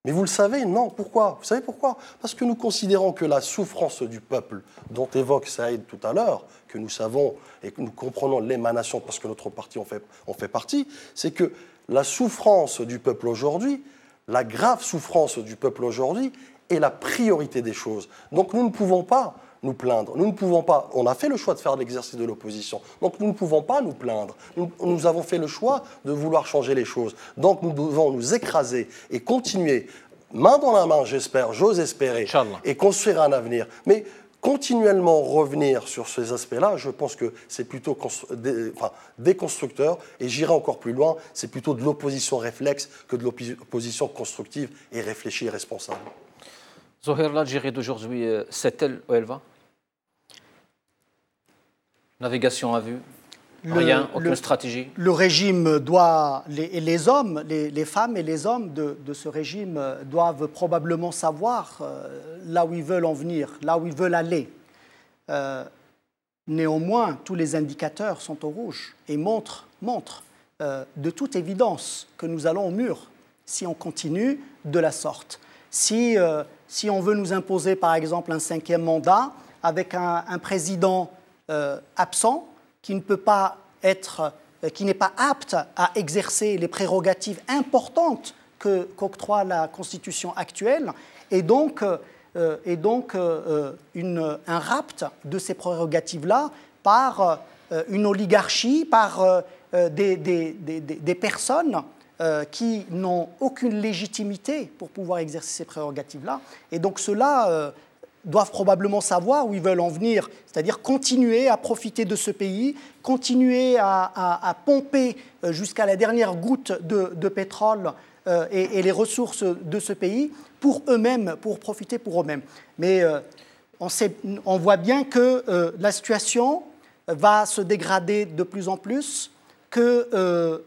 Speaker 4: Mais vous le savez, non. Pourquoi Vous savez pourquoi Parce que nous considérons que la souffrance du peuple, dont évoque Saïd tout à l'heure, que nous savons et que nous comprenons l'émanation parce que notre parti en fait, en fait partie, c'est que la souffrance du peuple aujourd'hui, la grave souffrance du peuple aujourd'hui, est la priorité des choses. Donc nous ne pouvons pas nous plaindre. Nous ne pouvons pas, on a fait le choix de faire l'exercice de l'opposition, donc nous ne pouvons pas nous plaindre. Nous, avons fait le choix de vouloir changer les choses. Donc nous devons nous écraser et continuer, main dans la main, j'espère, j'ose espérer, et construire un avenir. Mais continuellement revenir sur ces aspects-là, je pense que c'est plutôt déconstructeur. et j'irai encore plus loin, c'est plutôt de l'opposition réflexe que de l'opposition constructive et réfléchie et responsable.
Speaker 1: Zohir, l'Algérie d'aujourd'hui, euh, c'est elle où elle va Navigation à vue Rien, aucune stratégie
Speaker 2: Le régime doit, les, les hommes, les, femmes et les hommes de, ce régime euh, doivent probablement savoir euh, là où ils veulent en venir, là où ils veulent aller. néanmoins, tous les indicateurs sont au rouge et montrent, de toute évidence que nous allons au mur si on continue de la sorte. Si si on veut nous imposer par exemple un cinquième mandat avec un, président euh, absent qui ne peut pas être, euh, qui n'est pas apte à exercer les prérogatives importantes que, qu'octroie la Constitution actuelle, et donc, euh, donc un rapt de ces prérogatives-là par une oligarchie, par des, personnes euh, qui n'ont aucune légitimité pour pouvoir exercer ces prérogatives-là. Et donc ceux-là euh, doivent probablement savoir où ils veulent en venir, c'est-à-dire continuer à profiter de ce pays, continuer à, pomper euh, jusqu'à la dernière goutte de, pétrole et, les ressources de ce pays pour eux-mêmes, pour profiter pour eux-mêmes. Mais on, sait, on, voit bien que la situation va se dégrader de plus en plus, que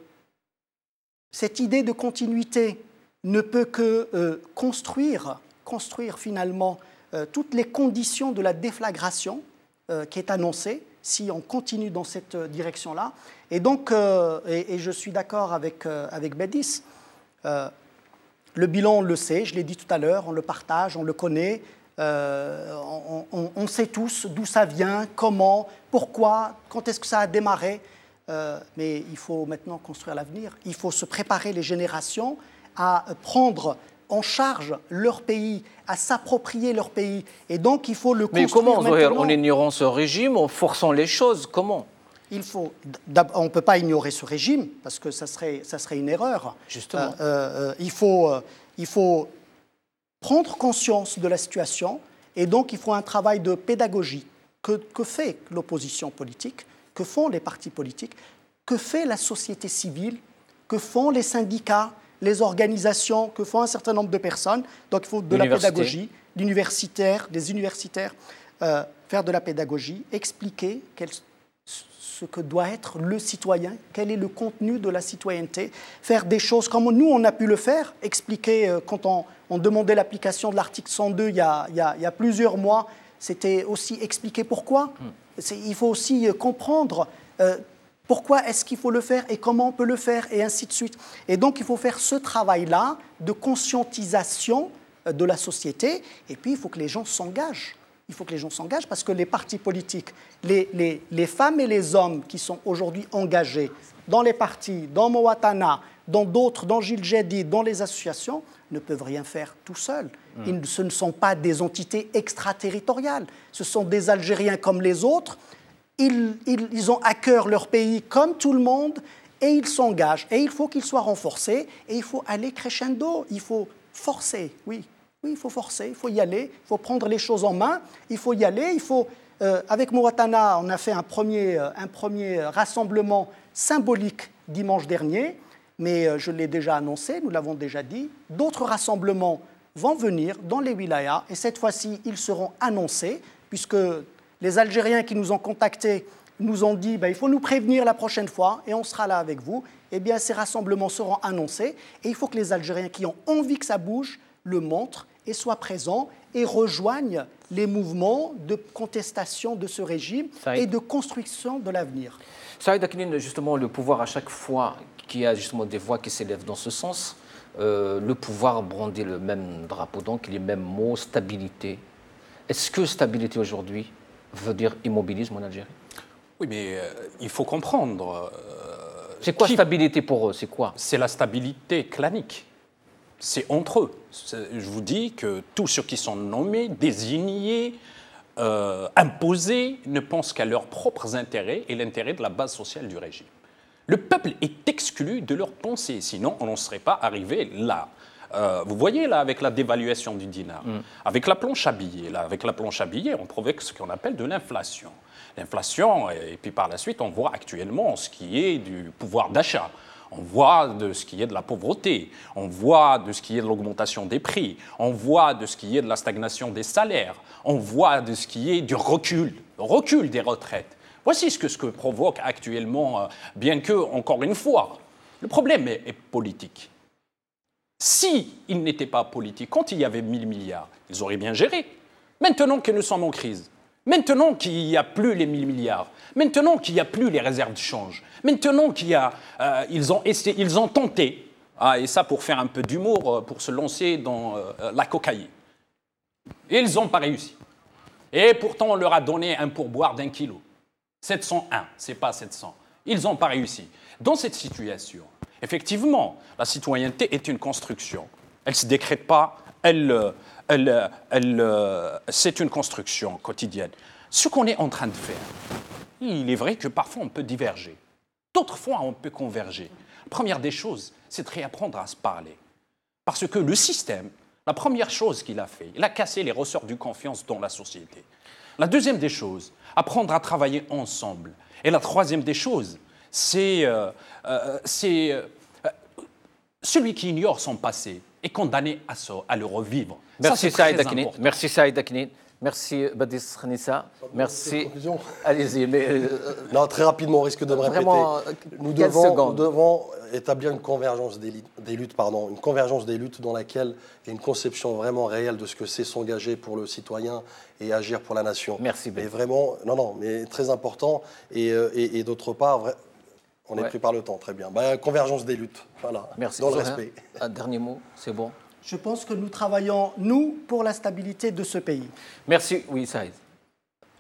Speaker 2: cette idée de continuité ne peut que euh, construire, construire finalement euh, toutes les conditions de la déflagration euh, qui est annoncée si on continue dans cette direction-là. Et donc, et, je suis d'accord avec, avec Bédis, le bilan, on le sait, je l'ai dit tout à l'heure, on le partage, on le connaît, on, sait tous d'où ça vient, comment, pourquoi, quand est-ce que ça a démarré. Euh, mais il faut maintenant construire l'avenir. Il faut se préparer les générations à prendre en charge leur pays, à s'approprier leur pays. Et donc, il faut le construire. Mais comment, en
Speaker 1: ignorant ce régime, en forçant les choses Comment
Speaker 2: il faut, on ne peut pas ignorer ce régime parce que ça serait, ça serait une erreur. Justement. Euh, euh, il, faut, il faut prendre conscience de la situation et donc il faut un travail de pédagogie que, que fait l'opposition politique que font les partis politiques, que fait la société civile, que font les syndicats, les organisations, que font un certain nombre de personnes. Donc il faut de la pédagogie, l'universitaire, des universitaires, euh, faire de la pédagogie, expliquer ce que doit être le citoyen, quel est le contenu de la citoyenneté, faire des choses comme nous, on a pu le faire, expliquer euh, quand on, demandait l'application de l'article 102 il y, a, plusieurs mois, c'était aussi expliquer pourquoi. Hmm il faut aussi euh, comprendre euh, pourquoi est-ce qu'il faut le faire et comment on peut le faire et ainsi de suite. Et donc il faut faire ce travail-là de conscientisation euh, de la société et puis il faut que les gens s'engagent. Il faut que les gens s'engagent parce que les partis politiques, les, femmes et les hommes qui sont aujourd'hui engagés dans les partis, dans Mowatana, dans d'autres, dans Gilles Jedi, dans les associations, ne peuvent rien faire tout seuls. Mmh. Ils, ce ne sont pas des entités extraterritoriales, ce sont des Algériens comme les autres. Ils, ils, ont à cœur leur pays comme tout le monde et ils s'engagent. Et il faut qu'ils soient renforcés et il faut aller crescendo, il faut forcer, oui. Oui, il faut forcer, il faut y aller, il faut prendre les choses en main, il faut y aller, il faut... Euh, avec Mouatana, on a fait un premier, euh, un premier euh, rassemblement symbolique dimanche dernier mais euh, je l'ai déjà annoncé, nous l'avons déjà dit, d'autres rassemblements vont venir dans les wilayas et cette fois-ci, ils seront annoncés, puisque les Algériens qui nous ont contactés nous ont dit ben, il faut nous prévenir la prochaine fois et on sera là avec vous. Eh bien, ces rassemblements seront annoncés et il faut que les Algériens qui ont envie que ça bouge le montrent et soient présents et rejoignent les mouvements de contestation de ce régime et de construction de l'avenir. Saïd Akinin,
Speaker 1: justement, le pouvoir à chaque fois qu'il y a justement des voix qui s'élèvent dans ce sens, euh, le pouvoir brandit le même drapeau, donc les mêmes mots, stabilité. Est-ce que stabilité aujourd'hui veut dire
Speaker 3: immobilisme en Algérie Oui, mais euh, il faut comprendre. Euh, c'est quoi stabilité pour eux C'est quoi C'est la stabilité clanique c'est entre eux. Je vous dis que tous ceux qui sont nommés, désignés, euh, imposés, ne pensent qu'à leurs propres intérêts et l'intérêt de la base sociale du régime. Le peuple est exclu de leur pensée, sinon on n'en serait pas arrivé là. Euh, vous voyez là avec la dévaluation du dinar, mm. avec la planche avec la planche à billets, on provoque ce qu'on appelle de l'inflation. L'inflation, et puis par la suite, on voit actuellement ce qui est du pouvoir d'achat. On voit de ce qui est de la pauvreté, on voit de ce qui est de l'augmentation des prix, on voit de ce qui est de la stagnation des salaires, on voit de ce qui est du recul, recul des retraites. Voici ce que, ce provoque actuellement, euh, bien que, encore une fois, le problème est, politique. Si n'étaient n'était pas politique, quand il y avait 1000 milliards, ils auraient bien géré. Maintenant que nous sommes en crise, Maintenant qu'il n'y a plus les 1000 milliards, maintenant qu'il n'y a plus les réserves de change, maintenant qu'ils euh, ont, tenté, ah, et ça pour faire un peu d'humour, euh, pour se lancer dans euh, la cocaïne. ils n'ont pas réussi. Et pourtant, on leur a donné un pourboire d'un kilo. 701, ce n'est pas 700. Ils n'ont pas réussi. Dans cette situation, effectivement, la citoyenneté est une construction. Elle ne se décrète pas, elle, euh, c'est une construction quotidienne. Ce qu'on est en train de faire, il est vrai que parfois on peut diverger, d'autres fois on peut converger. première des choses, c'est de réapprendre à se parler. Parce que le système, la première chose qu'il a fait, il a cassé les ressorts du confiance dans la société. La deuxième des choses, apprendre à travailler ensemble. Et la troisième des choses, c'est euh, euh, celui qui ignore son passé, est condamné à, à le revivre. Merci Saïd Merci Saïd Merci Badis
Speaker 1: Khnissa. Merci.
Speaker 4: Allez-y. Euh, euh, non, très rapidement, on risque de me répéter. Euh, nous, devons, devons établir une convergence des, luttes, pardon, une convergence des luttes dans laquelle il y a une conception vraiment réelle de ce que c'est s'engager pour le citoyen et agir pour la nation. Merci. Mais vraiment, non, non, mais très important. Et, et d'autre part, on est pris par le temps, très bien. Bah, convergence des luttes, voilà. Merci. Dans le respect. Un dernier mot, c'est bon.
Speaker 2: Je pense que nous travaillons, nous, pour la stabilité de ce pays.
Speaker 4: Merci, oui, Saïd.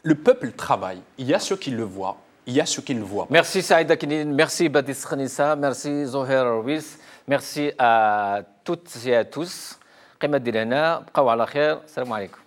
Speaker 3: Le peuple travaille. Il y a ceux qui le voient, il y a ceux qui le voient Merci, Saïd Akinine.
Speaker 1: Merci, Badis Khanissa. Merci, Zohair Ruiz. Merci à toutes et à tous. قيمة d'ilana, بقاو على